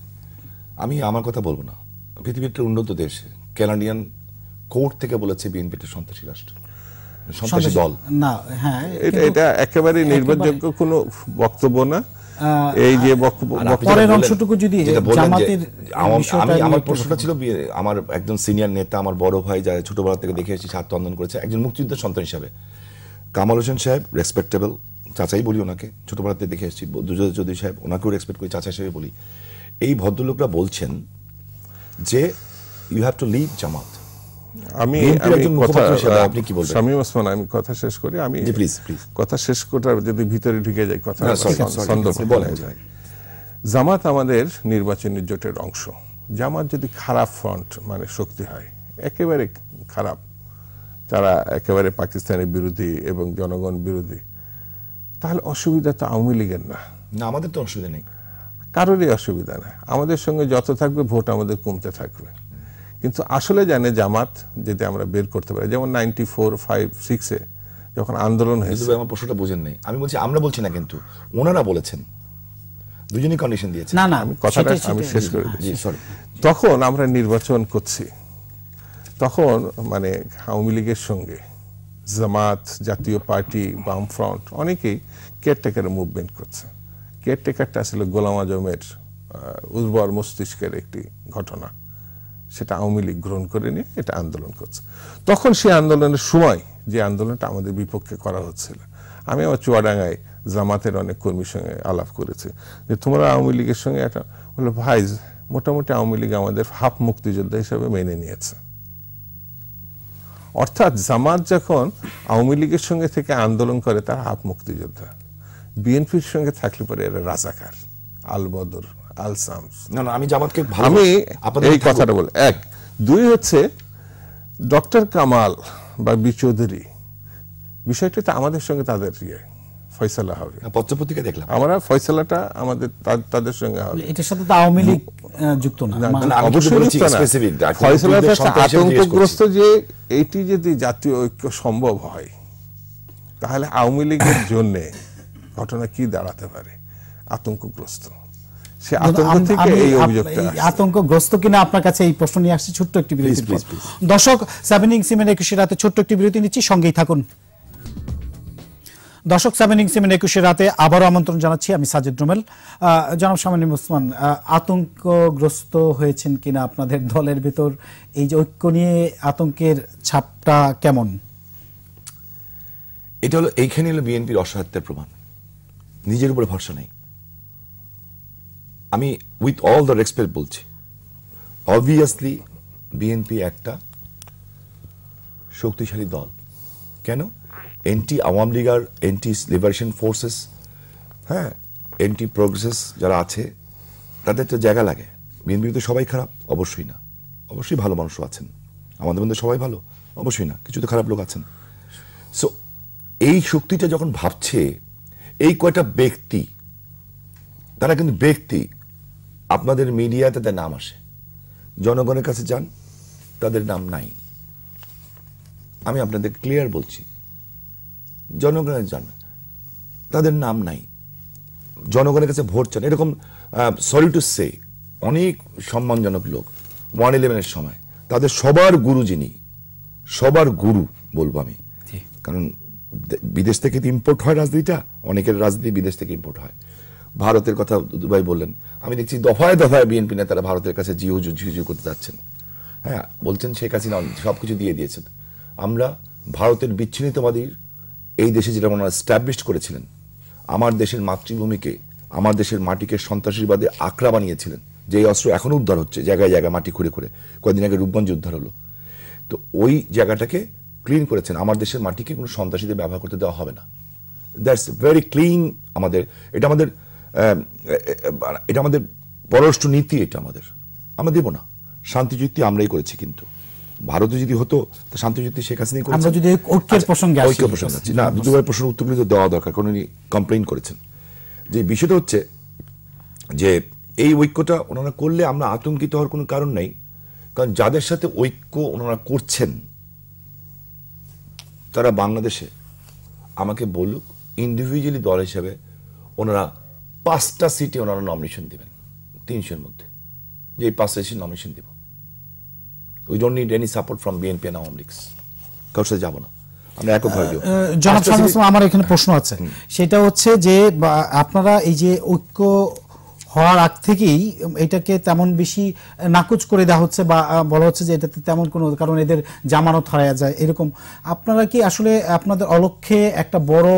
S2: আমি আমার কথা
S3: বলবো না পৃথিবীর একটা উন্নত দেশ ক্যানাডিয়ান কোর্ট থেকে বলেছে বিএনপি একটা সন্ত্রাসী রাষ্ট্র
S2: সন্ত্রাসী দল
S1: না হ্যাঁ এটা এটা একেবারে নির্ভরযোগ্য কোনো
S2: বক্তব্য না এই যে পরের অংশটুকু যদি আমি আমার প্রশ্নটা
S3: ছিল আমার একজন সিনিয়র নেতা আমার বড় ভাই ছোটবেলা থেকে দেখে এসেছি ছাত্র আন্দোলন করেছে একজন মুক্তিযুদ্ধের সন্তান হিসাবে কামাল হোসেন সাহেব রেসপেক্টেবল চাচাই বলি ওনাকে ছোটবেলা থেকে দেখে এসেছি যদি সাহেব ওনাকেও রেসপেক্ট করি চাচা হিসেবে বলি এই ভদ্রলোকরা বলছেন
S2: যে you have to leave Jamaat আমি শামীম ওসমান আমি কথা শেষ করি আমি কথা শেষ করার যদি ভিতরে ঢুকে যাই কথা যায় জামাত আমাদের নির্বাচনী জোটের অংশ জামাত যদি খারাপ ফ্রন্ট মানে শক্তি হয় একেবারে খারাপ তারা একেবারে পাকিস্তানের বিরোধী এবং জনগণ বিরোধী তাহলে অসুবিধা তো আওয়ামী লীগের না না আমাদের তো অসুবিধা নেই কারোরই অসুবিধা নেই আমাদের সঙ্গে যত থাকবে ভোট আমাদের কমতে থাকবে কিন্তু আসলে জানে জামাত যেটা আমরা বের করতে পারি যেমন নাইনটি ফোর ফাইভ সিক্সে যখন আন্দোলন হয়েছে আমার
S3: প্রশ্নটা বোঝেন নাই আমি বলছি আমরা বলছি না কিন্তু
S2: ওনারা বলেছেন দুজনই কন্ডিশন দিয়েছে না না আমি কথাটা আমি শেষ করে দিচ্ছি সরি তখন আমরা নির্বাচন করছি তখন মানে আওয়ামী লীগের সঙ্গে জামাত জাতীয় পার্টি বামফ্রন্ট অনেকেই কেয়ারটেকার মুভমেন্ট করছে কেয়ারটেকারটা আসলে গোলাম আজমের উর্বর মস্তিষ্কের একটি ঘটনা সেটা আওয়ামী লীগ গ্রহণ করে নিয়ে এটা আন্দোলন করছে তখন সেই আন্দোলনের সময় যে আন্দোলনটা আমাদের বিপক্ষে করা হচ্ছিল আমি আমার চুয়াডাঙ্গায় জামাতের অনেক কর্মীর সঙ্গে আলাপ করেছি যে তোমরা আওয়ামী লীগের সঙ্গে একটা বললো ভাই মোটামুটি আওয়ামী লীগ আমাদের হাফ মুক্তিযোদ্ধা হিসেবে মেনে নিয়েছে অর্থাৎ জামাত যখন আওয়ামী লীগের সঙ্গে থেকে আন্দোলন করে তার হাফ মুক্তিযোদ্ধা বিএনপির সঙ্গে থাকলে পরে এরা রাজাকার আলবদর আল সামস
S3: না না আমি জামাতকে আমি এই কথাটা
S2: এক দুই হচ্ছে ডক্টর কামাল বা বি চৌধুরী বিষয়টিতে আমাদের সঙ্গে তাদের ইয়ে ফয়সালা হবে পত্রপত্রিকা দেখলাম আমরা ফয়সালাটা আমাদের তাদের সঙ্গে হবে মানে
S1: এটার সাথে তো আওয়ামী লীগ যুক্ত না মানে ফয়সালাটা আতঙ্কগ্রস্ত
S2: যে এটি যদি জাতীয় ঐক্য সম্ভব হয় তাহলে আওয়ামী লীগের জন্যে ঘটনা কি দাঁড়াতে পারে আতঙ্কগ্রস্ত
S1: সে আতঙ্ক থেকে এই অভিযোগটা আতঙ্কগ্রস্ত কিনা আপনার কাছে এই প্রশ্ন নিয়ে আসছি ছোট্ট একটি দর্শক সেভেন একুশে রাতে ছোট্ট একটি বিরতি নিচ্ছি সঙ্গেই থাকুন দর্শক সেভেন একুশে রাতে আবারও আমন্ত্রণ জানাচ্ছি আমি সাজিদ রুমেল জনাব সামানি আতঙ্কগ্রস্ত হয়েছেন কিনা আপনাদের দলের ভেতর এই যে ঐক্য নিয়ে আতঙ্কের ছাপটা কেমন
S3: এটা হলো এইখানে হলো বিএনপির অসহায়ত্বের প্রমাণ নিজের উপরে ভরসা নেই আমি উইথ অল দ্য রেসপেক্ট বলছি অবভিয়াসলি বিএনপি একটা শক্তিশালী দল কেন এন্টি আওয়ামী লীগ আর এন্টি লিবারেশন ফোর্সেস হ্যাঁ এন্টি প্রগ্রেসেস যারা আছে তাদের তো জায়গা লাগে বিএনপি তো সবাই খারাপ অবশ্যই না অবশ্যই ভালো মানুষও আছেন আমাদের মধ্যে সবাই ভালো অবশ্যই না কিছু তো খারাপ লোক আছেন সো এই শক্তিটা যখন ভাবছে এই কয়টা ব্যক্তি তারা কিন্তু ব্যক্তি আপনাদের মিডিয়াতে তাদের নাম আসে জনগণের কাছে যান তাদের নাম নাই আমি আপনাদের ক্লিয়ার বলছি জনগণের যান তাদের নাম নাই জনগণের কাছে ভোট চান এরকম সরি টু সে অনেক সম্মানজনক লোক ওয়ান ইলেভেনের সময় তাদের সবার গুরু যিনি সবার গুরু বলবো আমি কারণ বিদেশ থেকে তো ইম্পোর্ট হয় রাজনীতিটা অনেকের রাজনীতি বিদেশ থেকে ইম্পোর্ট হয় ভারতের কথা দুবাই বললেন আমি দেখছি দফায় দফায় বিএনপি নেতারা ভারতের কাছে জিও ঝিউঝিউ করতে যাচ্ছেন হ্যাঁ বলছেন শেখ হাসিনা সব কিছু দিয়ে দিয়েছেন আমরা ভারতের বিচ্ছিন্নতাবাদীর এই দেশে যেটা ওনারা স্ট্যাবলিশ করেছিলেন আমার দেশের মাতৃভূমিকে আমার দেশের মাটিকে সন্ত্রাসীবাদে আঁকড়া বানিয়েছিলেন যে এই অস্ত্র এখনও উদ্ধার হচ্ছে জায়গায় জায়গায় মাটি খুঁড়ে খুঁড়ে কয়েকদিন আগে রূপগঞ্জে উদ্ধার হলো তো ওই জায়গাটাকে ক্লিন করেছেন আমার দেশের মাটিকে কোনো সন্ত্রাসীদের ব্যবহার করতে দেওয়া হবে না দ্যাটস ভেরি ক্লিন আমাদের এটা আমাদের মানে এটা আমাদের পররাষ্ট্র নীতি এটা আমাদের আমরা দেব না শান্তি চুক্তি আমরাই করেছি কিন্তু ভারতে যদি হতো শান্তি চুক্তি শেখ হাসিনা আমরা যদি ঐক্যের প্রসঙ্গে আচ্ছা, ঐক্যের প্রসঙ্গে না দেওয়া দরকার কারণ উনি কমপ্লেন করেছেন যে বিষয়টা হচ্ছে যে এই ঐক্যটা ওনারা করলে আমরা আতঙ্কিত হওয়ার কোনো কারণ নেই কারণ যাদের সাথে ঐক্য ওনারা করছেন তারা বাংলাদেশে আমাকে বলুক ইন্ডিভিজুয়ালি দল হিসাবে ওনারা পাঁচটা সিটে ওনারা নমিনেশন দেবেন তিনশোর মধ্যে যে পাঁচটা সিট নমিনেশন দেব we don't need any support from BNP and Awami League কারোর সাথে যাবো না
S1: আমার এখানে প্রশ্ন আছে সেটা হচ্ছে যে আপনারা এই যে ঐক্য হওয়ার আগ থেকেই এটাকে তেমন বেশি নাকচ করে দেওয়া হচ্ছে বা বলা হচ্ছে যে এটাতে তেমন কোনো কারণ এদের জামানত হারায়া যায় এরকম আপনারা কি আসলে আপনাদের অলক্ষে একটা বড়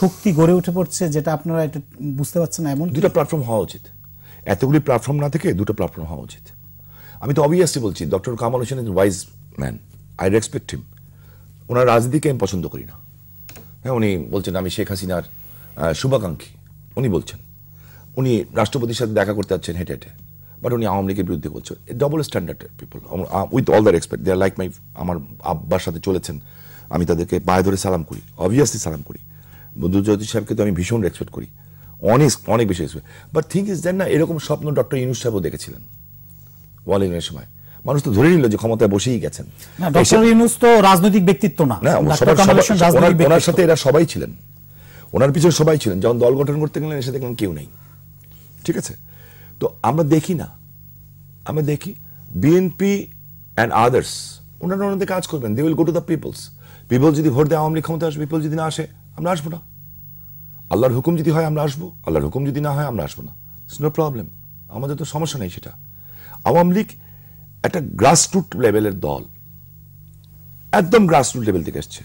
S1: শক্তি গড়ে উঠে পড়ছে যেটা আপনারা এটা বুঝতে পারছেন এমন দুটো
S3: প্ল্যাটফর্ম হওয়া উচিত এতগুলি প্ল্যাটফর্ম না থেকে দুটো প্ল্যাটফর্ম হওয়া উচিত আমি তো অবভিয়াসলি বলছি doctor Kamal Hossain is wise man I respect him ওনার রাজনীতিকে আমি পছন্দ করি না হ্যাঁ উনি বলছেন আমি শেখ হাসিনার শুভাকাঙ্ক্ষী উনি বলছেন উনি রাষ্ট্রপতির সাথে দেখা করতে যাচ্ছেন হেঁটে হেঁটে বাট উনি আওয়ামী লীগের বিরুদ্ধে বলছেন double standard people with all the respect they are like my আমার আব্বার সাথে চলেছেন আমি তাদেরকে পায়ে ধরে সালাম করি অবভিয়াসলি সালাম করি বন্ধুজ্যোতি সাহেবকে তো আমি ভীষণ রেসপেক্ট করি অনেক অনেক বেশি respect but think is then না এরকম স্বপ্ন ডক্টর ইউনুস সাহেবও দেখেছিলেন ওয়ালিনের সময় মানুষ তো ধরে নিল যে ক্ষমতায় বসেই গেছেন
S1: তো রাজনৈতিক ব্যক্তিত্ব না ওনার সাথে
S3: এরা সবাই ছিলেন ওনার পিছনে সবাই ছিলেন যখন দল গঠন করতে গেলেন এসে দেখলেন কেউ নেই ঠিক আছে তো আমরা দেখি না আমরা দেখি বিএনপি অ্যান্ড আদার্স ওনারা ওনাদের কাজ করবেন they will go to the peoples people যদি ভোট দেয় আওয়ামী লীগ ক্ষমতা আসবে বিপল যদি না আসে আমরা আসবো না আল্লাহর হুকুম যদি হয় আমরা আসবো আল্লাহর হুকুম যদি না হয় আমরা আসবো না ইটস নো প্রবলেম আমাদের তো সমস্যা নেই সেটা আওয়ামী লীগ একটা গ্রাসরুট লেভেলের দল একদম গ্রাসরুট লেভেল থেকে আসছে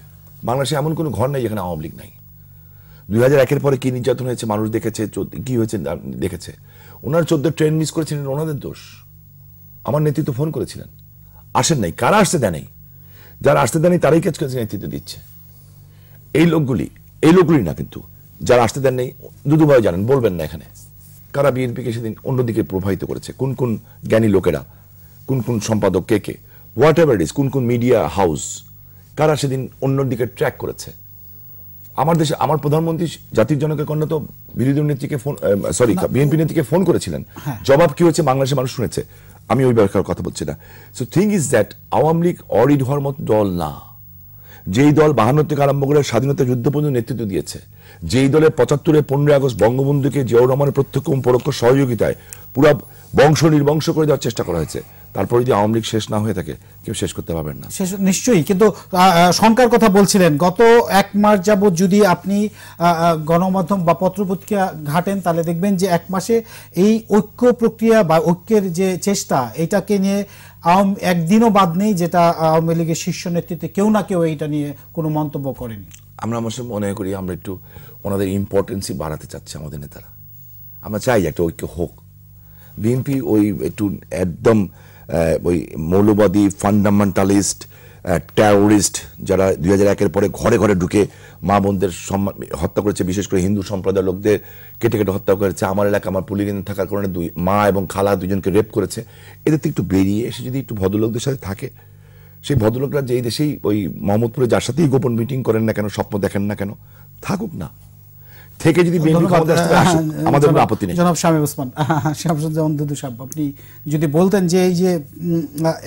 S3: বাংলাদেশে এমন কোনো ঘর নেই যেখানে আওয়ামী লীগ নাই দুই হাজার একের পরে কী নির্যাতন হয়েছে মানুষ দেখেছে কি হয়েছে দেখেছে ওনার চোদ্দ ট্রেন মিস করেছিলেন ওনাদের দোষ আমার নেতৃত্ব ফোন করেছিলেন আসেন নাই কারা আসতে দেয় নাই যারা আসতে দেয়নি তারাই কাজ কাজে নেতৃত্ব দিচ্ছে এই লোকগুলি এই লোকগুলি না কিন্তু যারা আসতে দেন নেই দুদুভাই জানেন বলবেন না এখানে কারা বিএনপিকে সেদিন অন্যদিকে প্রভাবিত করেছে কোন কোন জ্ঞানী লোকেরা কোন কোন সম্পাদক কে কে হোয়াট এভার ইজ কোন কোন মিডিয়া হাউস কারা সেদিন অন্যদিকে ট্র্যাক করেছে আমার দেশে আমার প্রধানমন্ত্রী জাতির জনকের কন্যা তো বিরোধী নেত্রীকে ফোন সরি বিএনপি নেত্রীকে ফোন করেছিলেন হ্যাঁ। জবাব কি হয়েছে বাংলাদেশের মানুষ শুনেছে আমি ওই ব্যাপার কথা বলছি না so thing is that Awami League অরি ধর্ম দল না যেই দল বাহান্ন থেকে আরম্ভ করে স্বাধীনতা যুদ্ধ পর্যন্ত নেতৃত্ব দিয়েছে যেই দলের পঁচাত্তরে পনেরোই আগস্ট বঙ্গবন্ধুকে জিয়াউর রহমানের প্রত্যক্ষ পরোক্ষ সহযোগিতায় পুরো বংশ নির্বংশ করে দেওয়ার চেষ্টা করা হয়েছে তারপর যদি আওয়ামী লীগ শেষ না হয়ে থাকে কেউ শেষ করতে পারবেন না
S1: শেষ নিশ্চয়ই কিন্তু শঙ্কার কথা বলছিলেন গত এক মাস যাবৎ যদি আপনি গণমাধ্যম বা পত্রপত্রিকা ঘাটেন তাহলে দেখবেন যে এক মাসে এই ঐক্য প্রক্রিয়া বা ঐক্যের যে চেষ্টা এটাকে নিয়ে আওয়াম একদিনও বাদ নেই যেটা আওয়ামী লীগের শীর্ষ নেতৃত্বে কেউ না কেউ এইটা নিয়ে কোনো মন্তব্য করেনি
S3: আমরা আমার মনে করি আমরা একটু ওনাদের ইম্পর্টেন্সই বাড়াতে চাচ্ছি আমাদের নেতারা আমরা চাই একটা ঐক্য হোক বিএনপি ওই একটু একদম ওই মৌলবাদী ফান্ডামেন্টালিস্ট টেরোরিস্ট যারা দুই হাজার একের পরে ঘরে ঘরে ঢুকে মা বোনদের হত্যা করেছে বিশেষ করে হিন্দু সম্প্রদায়ের লোকদের কেটে কেটে হত্যা করেছে আমার এলাকা আমার পুলিশ থাকার কারণে দুই মা এবং খালা দুজনকে রেপ করেছে এদের থেকে একটু বেরিয়ে এসে যদি একটু ভদ্রলোকদের সাথে থাকে সেই ভদ্রলোকরা যেই দেশেই ওই মোহাম্মদপুরে যার সাথেই গোপন মিটিং করেন না কেন স্বপ্ন দেখেন না কেন থাকুক না থেকে যদি বিএনপি ক্ষমতা আসে হ্যাঁ, আমাদের কোনো আপত্তি নেই
S1: জনাব শামীম ওসমান শামসুজ্জামান দুদু সাহেব আপনি যদি বলতেন যে এই যে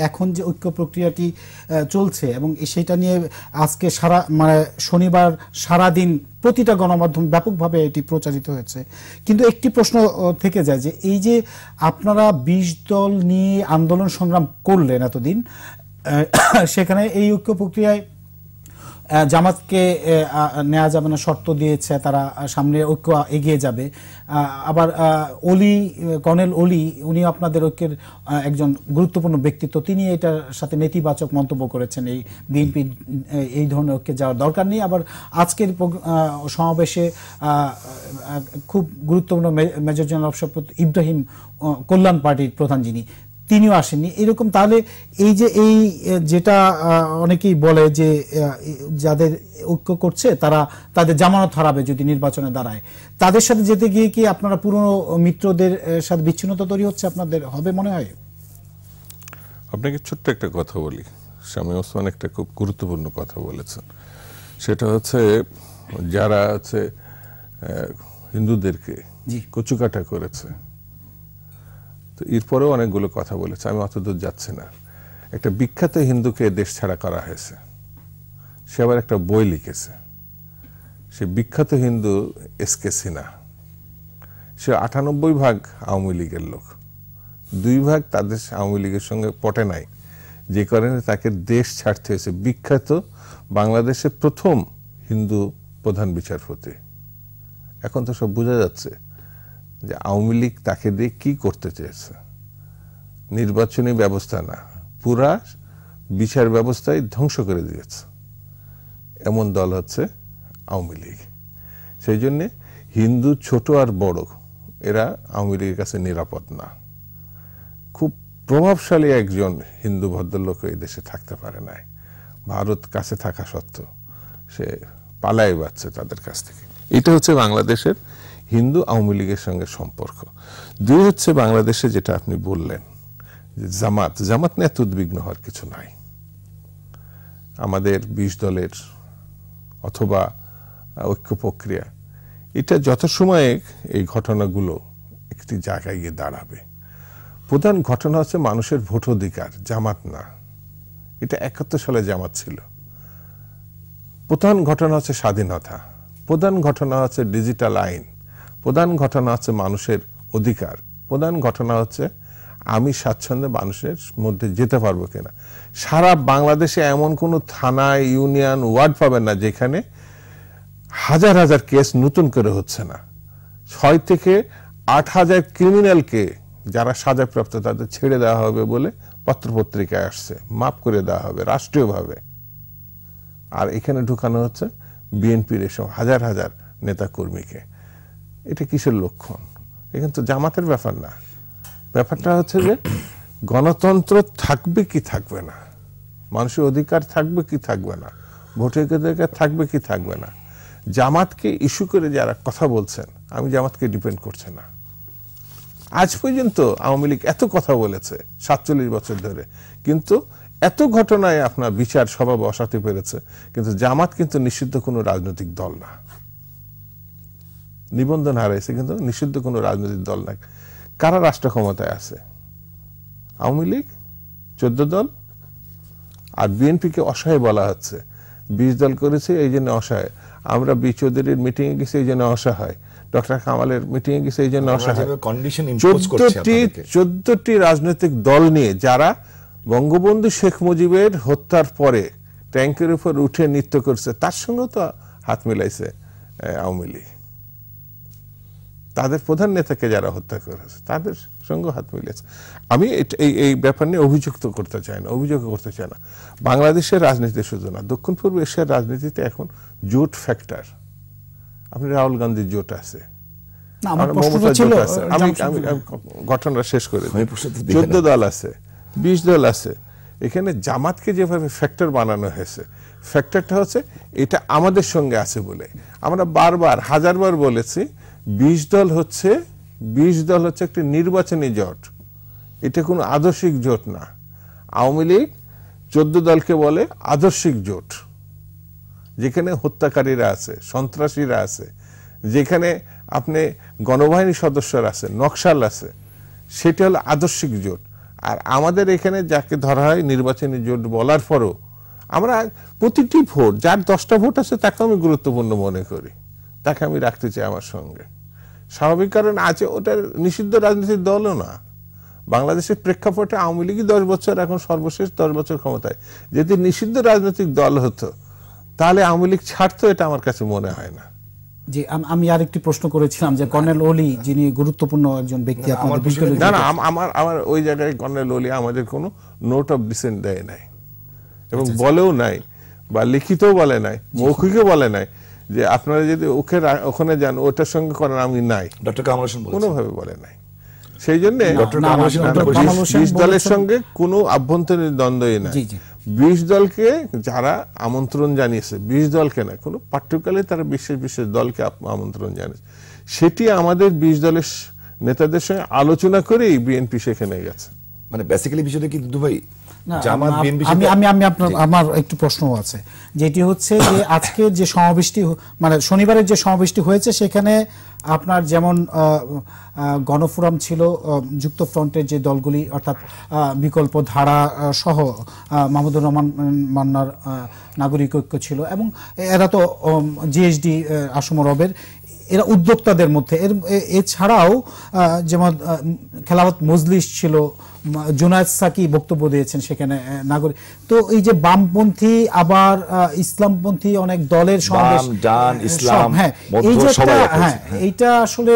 S1: এখন যে ঐক্য প্রক্রিয়াটি চলছে এবং সেটা নিয়ে আজকে সারা মানে শনিবার সারা দিন প্রতিটা গণমাধ্যম ব্যাপকভাবে এটি প্রচারিত হয়েছে কিন্তু একটি প্রশ্ন থেকে যায় যে এই যে আপনারা বিশ দল নিয়ে আন্দোলন সংগ্রাম করলেন এতদিন সেখানে এই ঐক্য প্রক্রিয়ায় জামাতকে নেওয়া যাবে না শর্ত দিয়েছে তারা সামনে ঐক্য এগিয়ে যাবে আবার অলি কর্নেল অলি উনি আপনাদের ঐক্যের একজন গুরুত্বপূর্ণ ব্যক্তিত্ব তিনি এটার সাথে নেতিবাচক মন্তব্য করেছেন এই বিএনপি এই ধরনের ঐক্যে যাওয়ার দরকার নেই আবার আজকের সমাবেশে খুব গুরুত্বপূর্ণ major general officer Ibrahim Kalyan পার্টির প্রধান যিনি তিনিও আসেননি এরকম তাহলে এই যে এই যেটা অনেকেই বলে যে যাদের ঐক্য করছে তারা তাদের জামানত হারাবে যদি নির্বাচনে দাঁড়ায় তাদের সাথে যেতে গিয়ে কি আপনারা পুরনো মিত্রদের সাথে বিচ্ছিন্নতা তৈরি হচ্ছে আপনাদের হবে মনে হয়
S2: আপনাকে ছোট্ট একটা কথা বলি স্বামী ওসমান একটা খুব গুরুত্বপূর্ণ কথা বলেছেন সেটা হচ্ছে যারা আছে হিন্দুদেরকে কচুকাটা করেছে তো এরপরেও অনেকগুলো কথা বলেছে আমি অতদূর যাচ্ছি না একটা বিখ্যাত হিন্দুকে দেশ ছাড়া করা হয়েছে সে আবার একটা বই লিখেছে সে বিখ্যাত হিন্দু এস কে সিনহা সে আটানব্বই ভাগ আওয়ামী লীগের লোক দুই ভাগ তাদের আওয়ামী লীগের সঙ্গে পটে নাই যে কারণে তাকে দেশ ছাড়তে হয়েছে বিখ্যাত বাংলাদেশের প্রথম হিন্দু প্রধান বিচারপতি এখন তো সব বোঝা যাচ্ছে যে আওয়ামী লীগ তাকে দিয়ে কি করতে চেয়েছে নির্বাচনী ব্যবস্থা না পুরা বিচার ব্যবস্থায় ধ্বংস করে দিয়েছে এমন দল হচ্ছে আওয়ামী লীগ সেই জন্যে হিন্দু ছোট আর বড় এরা আওয়ামী লীগের কাছে নিরাপদ না খুব প্রভাবশালী একজন হিন্দু ভদ্রলোক এই দেশে থাকতে পারে নাই ভারত কাছে থাকা সত্ত্বেও সে পালায় বাচ্ছে তাদের কাছ থেকে এটা হচ্ছে বাংলাদেশের হিন্দু আওয়ামী লীগের সঙ্গে সম্পর্ক দুই হচ্ছে বাংলাদেশে যেটা আপনি বললেন জামাত জামাত নিয়ে এত উদ্বিগ্ন হওয়ার কিছু নাই আমাদের বিশ দলের অথবা ঐক্য প্রক্রিয়া এটা যথাসময়ে এই ঘটনাগুলো একটি জায়গায় গিয়ে দাঁড়াবে প্রধান ঘটনা হচ্ছে মানুষের ভোট অধিকার জামাত না এটা একাত্তর সালে জামাত ছিল প্রধান ঘটনা হচ্ছে স্বাধীনতা প্রধান ঘটনা হচ্ছে ডিজিটাল আইন প্রধান ঘটনা হচ্ছে মানুষের অধিকার প্রধান ঘটনা হচ্ছে আমি স্বাচ্ছন্দ্যে মানুষের মধ্যে যেতে পারবো কিনা সারা বাংলাদেশে এমন কোনো থানা ইউনিয়ন ওয়ার্ড পাবেন না যেখানে হাজার হাজার কেস নতুন করে হচ্ছে না ছয় থেকে আট হাজার ক্রিমিনালকে যারা সাজাপ্রাপ্ত তাদের ছেড়ে দেওয়া হবে বলে পত্রপত্রিকায় আসছে মাফ করে দেওয়া হবে রাষ্ট্রীয়ভাবে আর এখানে ঢুকানো হচ্ছে বিএনপির এসব হাজার হাজার নেতা কর্মীকে এটা কিসের লক্ষণ এখানে তো জামাতের ব্যাপার না ব্যাপারটা হচ্ছে যে গণতন্ত্র থাকবে কি থাকবে না মানুষের অধিকার থাকবে কি থাকবে না ভোটের অধিকার থাকবে কি থাকবে না জামাতকে ইস্যু করে যারা কথা বলছেন আমি জামাতকে ডিপেন্ড করছে না আজ পর্যন্ত আওয়ামী লীগ এত কথা বলেছে সাতচল্লিশ বছর ধরে কিন্তু এত ঘটনায় আপনার বিচার সভা বসাতে পেরেছে কিন্তু জামাত কিন্তু নিষিদ্ধ কোনো রাজনৈতিক দল না নিবন্ধন হারাইছে কিন্তু নিষিদ্ধ কোনো রাজনৈতিক দল নাই কারা রাষ্ট্র ক্ষমতায় আছে আওয়ামী লীগ চোদ্দ দল আর বিএনপিকে অসহায় বলা হচ্ছে বিশ দল করেছে এই জন্য অসহায় আমরা বি চৌধুরীর মিটিংয়ে গেছি এই জন্য অসহায় ডক্টর কামালের মিটিংয়ে গেছে এই জন্য অসহায় চোদ্দটি রাজনৈতিক দল নিয়ে যারা বঙ্গবন্ধু শেখ মুজিবের হত্যার পরে ট্যাঙ্কের উপর উঠে নৃত্য করছে তার সঙ্গে তো হাত মিলাইছে আওয়ামী লীগ তাদের প্রধান নেতাকে যারা হত্যা করেছে তাদের সঙ্গে হাত মিলিয়েছে আমি এই এই ব্যাপার নিয়ে অভিযুক্ত করতে চাই না অভিযোগ করতে চাই না বাংলাদেশের রাজনীতি শুধু না দক্ষিণ পূর্ব এশিয়ার রাজনীতিতে এখন জোট ফ্যাক্টর আপনি রাহুল গান্ধীর জোট আছে ঘটনা শেষ করে চোদ্দ দল আছে বিশ দল আছে এখানে জামাতকে যেভাবে ফ্যাক্টর বানানো হয়েছে ফ্যাক্টরটা হচ্ছে এটা আমাদের সঙ্গে আছে বলে আমরা বারবার হাজারবার বলেছি বিশ দল হচ্ছে বিশ দল হচ্ছে একটি নির্বাচনী জোট এটা কোনো আদর্শিক জোট না আওয়ামী লীগ চোদ্দ দলকে বলে আদর্শিক জোট যেখানে হত্যাকারীরা আছে সন্ত্রাসীরা আছে যেখানে আপনি গণবাহিনী সদস্যরা আছে নকশাল আছে সেটি হলো আদর্শিক জোট আর আমাদের এখানে যাকে ধরা হয় নির্বাচনী জোট বলার পরও আমরা প্রতিটি ভোট যার দশটা ভোট আছে তাকে আমি গুরুত্বপূর্ণ মনে করি তাকে আমি রাখতে চাই আমার সঙ্গে স্বাভাবিক কারণ আছে ওটার নিষিদ্ধ রাজনীতির দলও না বাংলাদেশের প্রেক্ষাপটে আওয়ামী লীগই দশ বছর এখন সর্বশেষ দশ বছর ক্ষমতায় যদি নিষিদ্ধ রাজনৈতিক দল হতো তাহলে আওয়ামী লীগ ছাড়তো এটা আমার কাছে মনে হয় না
S1: জি আমি আরেকটি প্রশ্ন করেছিলাম যে কর্নেল ওলি যিনি গুরুত্বপূর্ণ একজন ব্যক্তি না না
S2: আমার আমার ওই জায়গায় কর্নেল ওলি আমাদের কোনো নোট অফ ডিসেন্ট দেয় নাই এবং আচ্ছা, আচ্ছা। বলেও নাই বা লিখিতও বলে নাই মৌখিকও বলে নাই যে আপনারা যদি ওকে ওখানে যান ওটার সঙ্গে করার আমি নাই ডক্টর কামাল হোসেন কোনোভাবে বলে নাই সেই জন্য বিশ দলের সঙ্গে কোনো আভ্যন্তরীণ দ্বন্দ্বই নাই বিশ দলকে যারা আমন্ত্রণ জানিয়েছে বিশ দলকে না কোনো পার্টিকুলারলি তারা বিশেষ বিশেষ দলকে আমন্ত্রণ জানিয়েছে সেটি আমাদের বিশ দলের নেতাদের সঙ্গে আলোচনা করেই বিএনপি সেখানে গেছে মানে বেসিক্যালি বিষয়টা কি দুদু
S1: আজকে যে মানে শনিবারের যে সমাবেশটি হয়েছে সেখানে আপনার যেমন গণফোরাম ছিল যুক্ত ফ্রন্টের যে দলগুলি অর্থাৎ বিকল্প ধারা সহ মাহমুদুর রহমান মান্নার নাগরিক ঐক্য ছিল এবং এরা তো জিএসডি আসম রবের এরা উদ্যোক্তাদের মধ্যে এর এছাড়াও যেমন খেলাফত মজলিস ছিল জোনায়দ সাকি বক্তব্য দিয়েছেন সেখানে নাগরিক তো এই যে বামপন্থী আবার ইসলামপন্থী অনেক দলের ইসলাম হ্যাঁ, হ্যাঁ, হ্যাঁ এইটা আসলে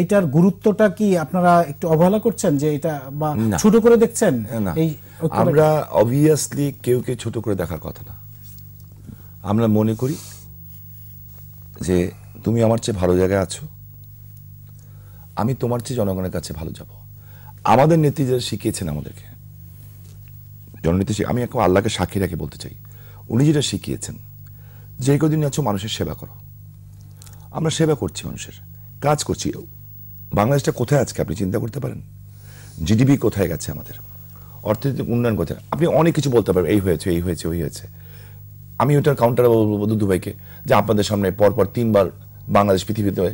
S1: এইটার গুরুত্বটা কি আপনারা একটু অবহেলা করছেন যে এটা বা ছোট করে দেখছেন এই আমরা
S3: অবভিয়াসলি কেউ কেউ ছোট করে দেখার কথা না আমরা মনে করি যে তুমি আমার চেয়ে ভালো জায়গায় আছো আমি তোমার চেয়ে জনগণের কাছে ভালো যাবো আমাদের নেতৃত্ব শিখিয়েছেন আমাদেরকে জননীতি আমি এখন আল্লাহকে সাক্ষী রেখে বলতে চাই উনি যেটা শিখিয়েছেন যে কদিন আছো মানুষের সেবা করো আমরা সেবা করছি মানুষের কাজ করছি বাংলাদেশটা কোথায় আজকে আপনি চিন্তা করতে পারেন জিডিপি কোথায় গেছে আমাদের অর্থনৈতিক উন্নয়ন কোথায় আপনি অনেক কিছু বলতে পারবেন এই হয়েছে এই হয়েছে ওই হয়েছে আমি ওটার কাউন্টারে বলবো দুদুভাইকে যে আপনাদের সামনে পরপর তিনবার বাংলাদেশ পৃথিবীতে হ্যাঁ,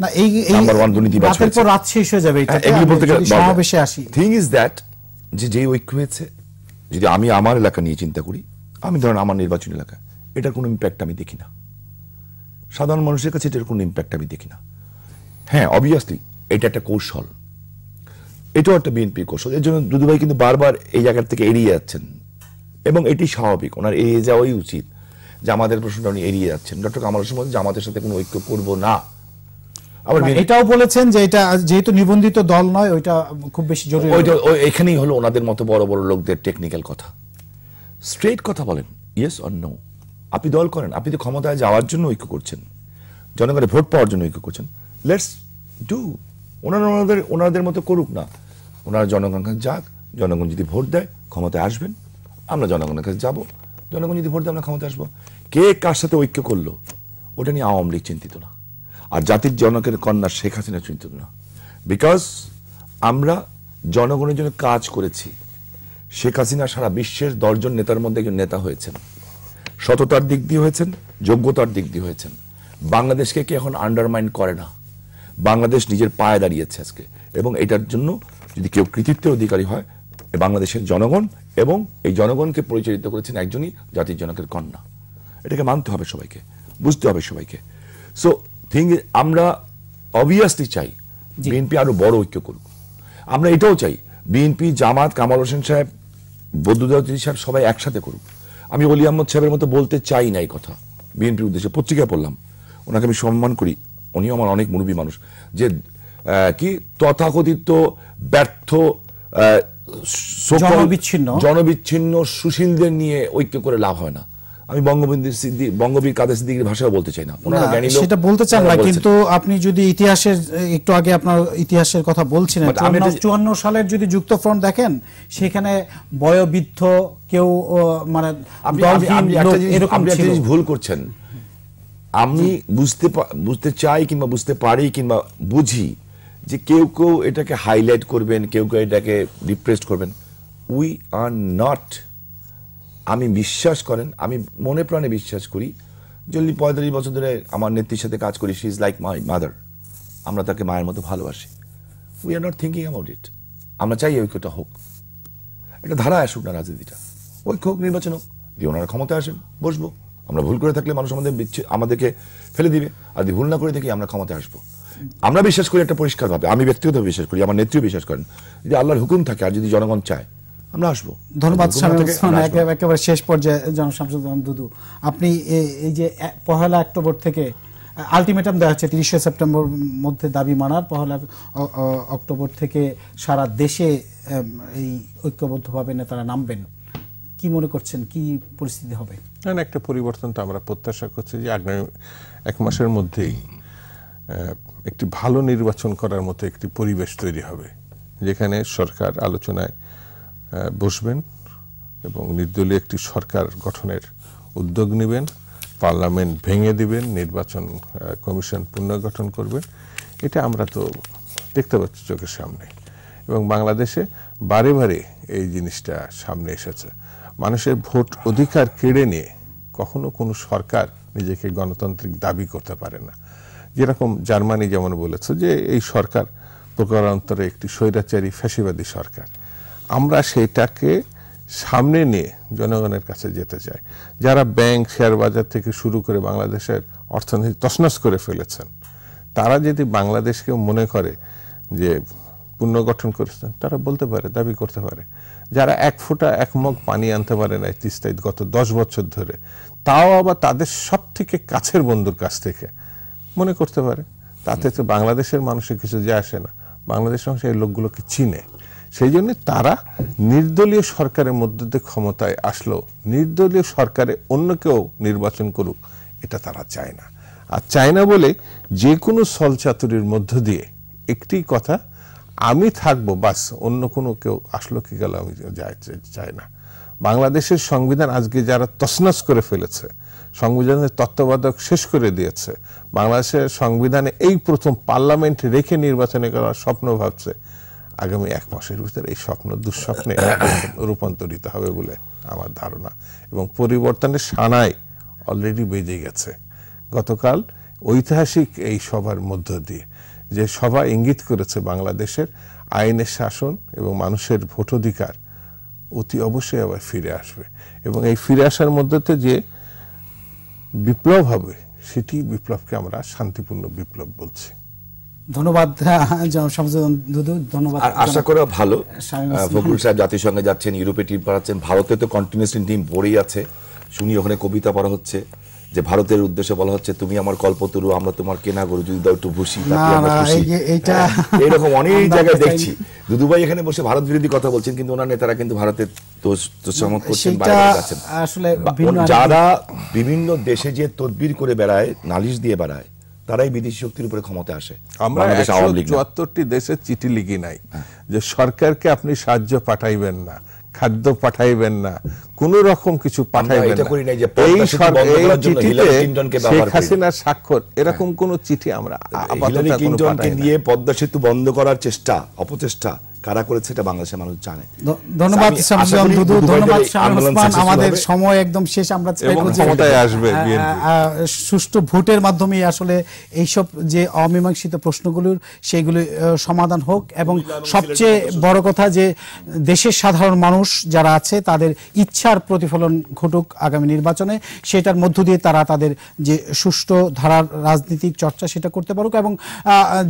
S3: যে যে ঐক্য হয়েছে যদি আমি আমার এলাকা নিয়ে চিন্তা করি আমি ধরেন আমার নির্বাচনী এলাকা এটার কোনো ইম্প্যাক্ট আমি দেখি না সাধারণ মানুষের কাছে এটার কোনো ইম্প্যাক্ট আমি দেখি না হ্যাঁ অবভিয়াসলি এটা একটা কৌশল এটাও একটা বিএনপি কৌশল এর জন্য দুদুভাই কিন্তু বারবার এই জায়গার থেকে এড়িয়ে যাচ্ছেন এবং এটি স্বাভাবিক ওনার এড়িয়ে যাওয়াই উচিত জামাতের প্রশ্নটা উনি এড়িয়ে যাচ্ছেন ডক্টর কামাল হোসেন বলছেন জামাতের সাথে কোনো ঐক্য করব না আবার মানে এটাও
S1: বলেছেন যে এটা যেহেতু নিবন্ধিত দল নয় ওইটা খুব বেশি জরুরি ওইটা
S3: এখানেই হলো ওনাদের মতো বড় বড় লোকদের টেকনিক্যাল কথা স্ট্রেট কথা বলেন ইয়েস অর নো আপনি দল করেন আপনি তো ক্ষমতায় যাওয়ার জন্য ঐক্য করছেন জনগণের ভোট পাওয়ার জন্য ঐক্য করছেন লেটস ডু ওনারা ওনাদের ওনাদের মতো করুক না ওনারা জনগণের কাছে যাক জনগণ যদি ভোট দেয় ক্ষমতায় আসবেন আমরা জনগণের কাছে যাবো জনগণ যদি ভোট দেয় আমরা ক্ষমতা আসবো কে কার সাথে ঐক্য করলো ওটা নিয়ে আওয়ামী লীগ চিন্তিত না আর জাতির জনকের কন্যা শেখ হাসিনা চিন্তিত না বিকজ আমরা জনগণের জন্য কাজ করেছি শেখ হাসিনা সারা বিশ্বের দশজন নেতার মধ্যে একজন নেতা হয়েছেন সততার দিক দিয়ে হয়েছেন যোগ্যতার দিক দিয়ে হয়েছেন বাংলাদেশকে কি এখন আন্ডারমাইন করে না বাংলাদেশ নিজের পায়ে দাঁড়িয়েছে আজকে এবং এটার জন্য যদি কেউ কৃতিত্বের অধিকারী হয় বাংলাদেশের জনগণ এবং এই জনগণকে পরিচালিত করেছেন একজনই জাতির জনকের কন্যা এটাকে মানতে হবে সবাইকে বুঝতে হবে সবাইকে সো থিং আমরা অবভিয়াসলি চাই বিএনপি আরো বড় ঐক্য করুক আমরা এটাও চাই বিএনপি জামাত কামাল হোসেন সাহেব বদ্যুদ্দিন সাহেব সবাই একসাথে করুক আমি অলি আহমদ সাহেবের মতো বলতে চাই না এই কথা বিএনপির উদ্দেশ্যে পত্রিকায় পড়লাম ওনাকে আমি সম্মান করি উনিও আমার অনেক মুরব্বী মানুষ যে কি তথাকথিত ব্যর্থ জনবিচ্ছিন্ন জনবিচ্ছিন্ন সুশীলদের নিয়ে ঐক্য করে লাভ হয় না আমি বঙ্গবন্ধু সিদ্ধি বঙ্গবীর কাদের সিদ্দিকের ভাষাও বলতে চাই না সেটা বলতে চান না কিন্তু
S1: আপনি যদি ইতিহাসের একটু আগে আপনার ইতিহাসের কথা বলছিলেন চুয়ান্ন সালের যদি যুক্ত ফ্রন্ট দেখেন সেখানে বয়বৃদ্ধ কেউ মানে এরকম
S3: ভুল করছেন আমি বুঝতে বুঝতে চাই কিংবা বুঝতে পারি কিংবা বুঝি যে কেউ কেউ এটাকে হাইলাইট করবেন কেউ কেউ এটাকে রিপ্রেস করবেন উই আর নট আমি বিশ্বাস করেন আমি মনে প্রাণে বিশ্বাস করি যদি পঁয়তাল্লিশ বছর ধরে আমার নেত্রীর সাথে কাজ করি she is like my mother আমরা তাকে মায়ের মতো ভালোবাসি we are not thinking about it আমরা চাই ঐক্যটা হোক একটা ধারা আসুক না রাজনীতিটা ঐক্য হোক নির্বাচন হোক যদি ওনারা ক্ষমতায় আসেন বসবো আমরা ভুল করে থাকলে মানুষ আমাদের আমাদেরকে ফেলে দিবে আর যদি ভুল না করে থাকি আমরা ক্ষমতায় আসবো আমরা বিশ্বাস করি একটা পরিষ্কারভাবে আমি ব্যক্তিগত বিশ্বাস করি আমার নেত্রী বিশ্বাস করেন যদি আল্লাহর হুকুম থাকে আর যদি জনগণ চায়
S1: আমরা আসবো ধন্যবাদ একেবারে শেষ পর্যায়ে জনসাংসদ দুদু আপনি এই যে পহেলা অক্টোবর থেকে আলটিমেটাম দেওয়া হচ্ছে তিরিশে সেপ্টেম্বর মধ্যে দাবি মানার পহেলা অক্টোবর থেকে সারা দেশে এই ঐক্যবদ্ধভাবে নেতারা নামবেন কি মনে করছেন কি পরিস্থিতি হবে
S2: না একটা পরিবর্তন তো আমরা প্রত্যাশা করছি যে আগামী এক মাসের মধ্যেই একটি ভালো নির্বাচন করার মতো একটি পরিবেশ তৈরি হবে যেখানে সরকার আলোচনায় বসবেন এবং নির্দলীয় একটি সরকার গঠনের উদ্যোগ নেবেন পার্লামেন্ট ভেঙে দিবেন নির্বাচন কমিশন পুনর্গঠন করবেন এটা আমরা তো দেখতে পাচ্ছি চোখের সামনে এবং বাংলাদেশে বারে বারে এই জিনিসটা সামনে এসেছে মানুষের ভোট অধিকার কেড়ে নিয়ে কখনো কোনো সরকার নিজেকে গণতান্ত্রিক দাবি করতে পারে না যেরকম জার্মানি যেমন বলেছে যে এই সরকার প্রকারান্তরে একটি স্বৈরাচারী ফ্যাসিবাদী সরকার আমরা সেইটাকে সামনে নিয়ে জনগণের কাছে যেতে চাই যারা ব্যাংক শেয়ার বাজার থেকে শুরু করে বাংলাদেশের অর্থনীতি তছনছ করে ফেলেছেন তারা যদি বাংলাদেশকে মনে করে যে পুনর্গঠন করেছেন তারা বলতে পারে দাবি করতে পারে যারা এক ফোঁটা এক মগ পানি আনতে পারে না তিস্তায় গত দশ বছর ধরে তাও আবার তাদের সব থেকে কাছের বন্ধুর কাছ থেকে মনে করতে পারে তাতে তো বাংলাদেশের মানুষের কিছু যে আসে না বাংলাদেশ মানুষ এই লোকগুলোকে চিনে সেই জন্য তারা নির্দলীয় সরকারের মধ্যে দিয়ে ক্ষমতায় আসলো নির্দলীয় সরকারে অন্য কেউ নির্বাচন করুক এটা তারা চায় না আর চায় না বলে যে কোনো সলচাতুরির মধ্য দিয়ে একটি কথা আমি থাকবো বাস অন্য কোনো কেউ আসলো কি গেল আমি চাই না বাংলাদেশের সংবিধান আজকে যারা তসনাস করে ফেলেছে সংবিধানের তত্ত্বাবধায়ক শেষ করে দিয়েছে বাংলাদেশের সংবিধানে এই প্রথম পার্লামেন্ট রেখে নির্বাচনে করার স্বপ্ন ভাবছে আগামী এক মাসের ভিতরে এই স্বপ্ন দুঃস্বপ্নে রূপান্তরিত হবে বলে আমার ধারণা এবং পরিবর্তনের সানায় অলরেডি বেজে গেছে গতকাল ঐতিহাসিক এই সভার মধ্য দিয়ে যে সভা ইঙ্গিত করেছে বাংলাদেশের আইনের শাসন এবং মানুষের ভোটাধিকার অতি অবশ্যই আবার ফিরে আসবে এবং এই ফিরে আসার মধ্যে যে বিপ্লব হবে সেটি বিপ্লবকে আমরা শান্তিপূর্ণ বিপ্লব বলছি
S1: ধন্যবাদ ধন্যবাদ আশা করা ভালো ফখরুল
S3: সাহেব জাতিসংঘে যাচ্ছেন ইউরোপে টিম পাঠাচ্ছেন ভারতে তো কন্টিনিউসলি টিম পড়েই আছে শুনি ওখানে কবিতা পড়া হচ্ছে যে ভারতের উদ্দেশ্যে বলা হচ্ছে তুমি আমার কল্পতরু আমরা তোমার কেনা গরু যদি দাও একটু ভুসি হ্যাঁ,
S1: এরকম অনেক জায়গায় দেখছি
S3: দুদুভাই এখানে বসে ভারত বিরোধী কথা বলছেন কিন্তু ওনার নেতারা কিন্তু ভারতের তোষামত করছেন যারা বিভিন্ন দেশে যে তদবির করে বেড়ায় নালিশ দিয়ে বেড়ায় তারাই বিদেশি শক্তির উপরে ক্ষমতা আসে আমরা
S2: চুয়াত্তরটি দেশে চিঠি লিখি নাই হ্যাঁ। যে সরকারকে আপনি সাহায্য পাঠাইবেন না খাদ্য পাঠাইবেন না কোন রকম কিছু পাঠাইবেন না এই চিঠিতে শেখ হাসিনার স্বাক্ষর হ্যাঁ। এরকম কোন চিঠি আমরা
S3: নিয়ে পদ্মা সেতু বন্ধ করার চেষ্টা অপচেষ্টা কারা করেছে এটা বাংলাদেশের মানুষ জানে
S1: ধন্যবাদ ধন্যবাদ আমাদের সময় একদম শেষ আমরা ক্ষমতায় আসবে সুষ্ঠু ভোটের মাধ্যমে আসলে এইসব যে অমীমাংসিত প্রশ্নগুলোর সেগুলো সমাধান হোক এবং সবচেয়ে বড় কথা যে দেশের সাধারণ মানুষ যারা আছে তাদের ইচ্ছার প্রতিফলন ঘটুক আগামী নির্বাচনে সেটার মধ্য দিয়ে তারা তাদের যে সুষ্ঠু ধারার রাজনীতিক চর্চা সেটা করতে পারুক এবং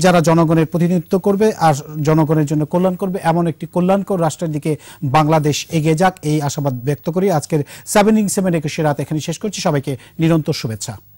S1: যারা জনগণের প্রতিনিধিত্ব করবে আর জনগণের জন্য কল্যাণ করবে এমন একটি কল্যাণকর রাষ্ট্রের দিকে বাংলাদেশ এগিয়ে যাক এই আশাবাদ ব্যক্ত করি আজকের সেভেন ইং সেভেন একুশে রাত এখানে শেষ করছি সবাইকে নিরন্তর শুভেচ্ছা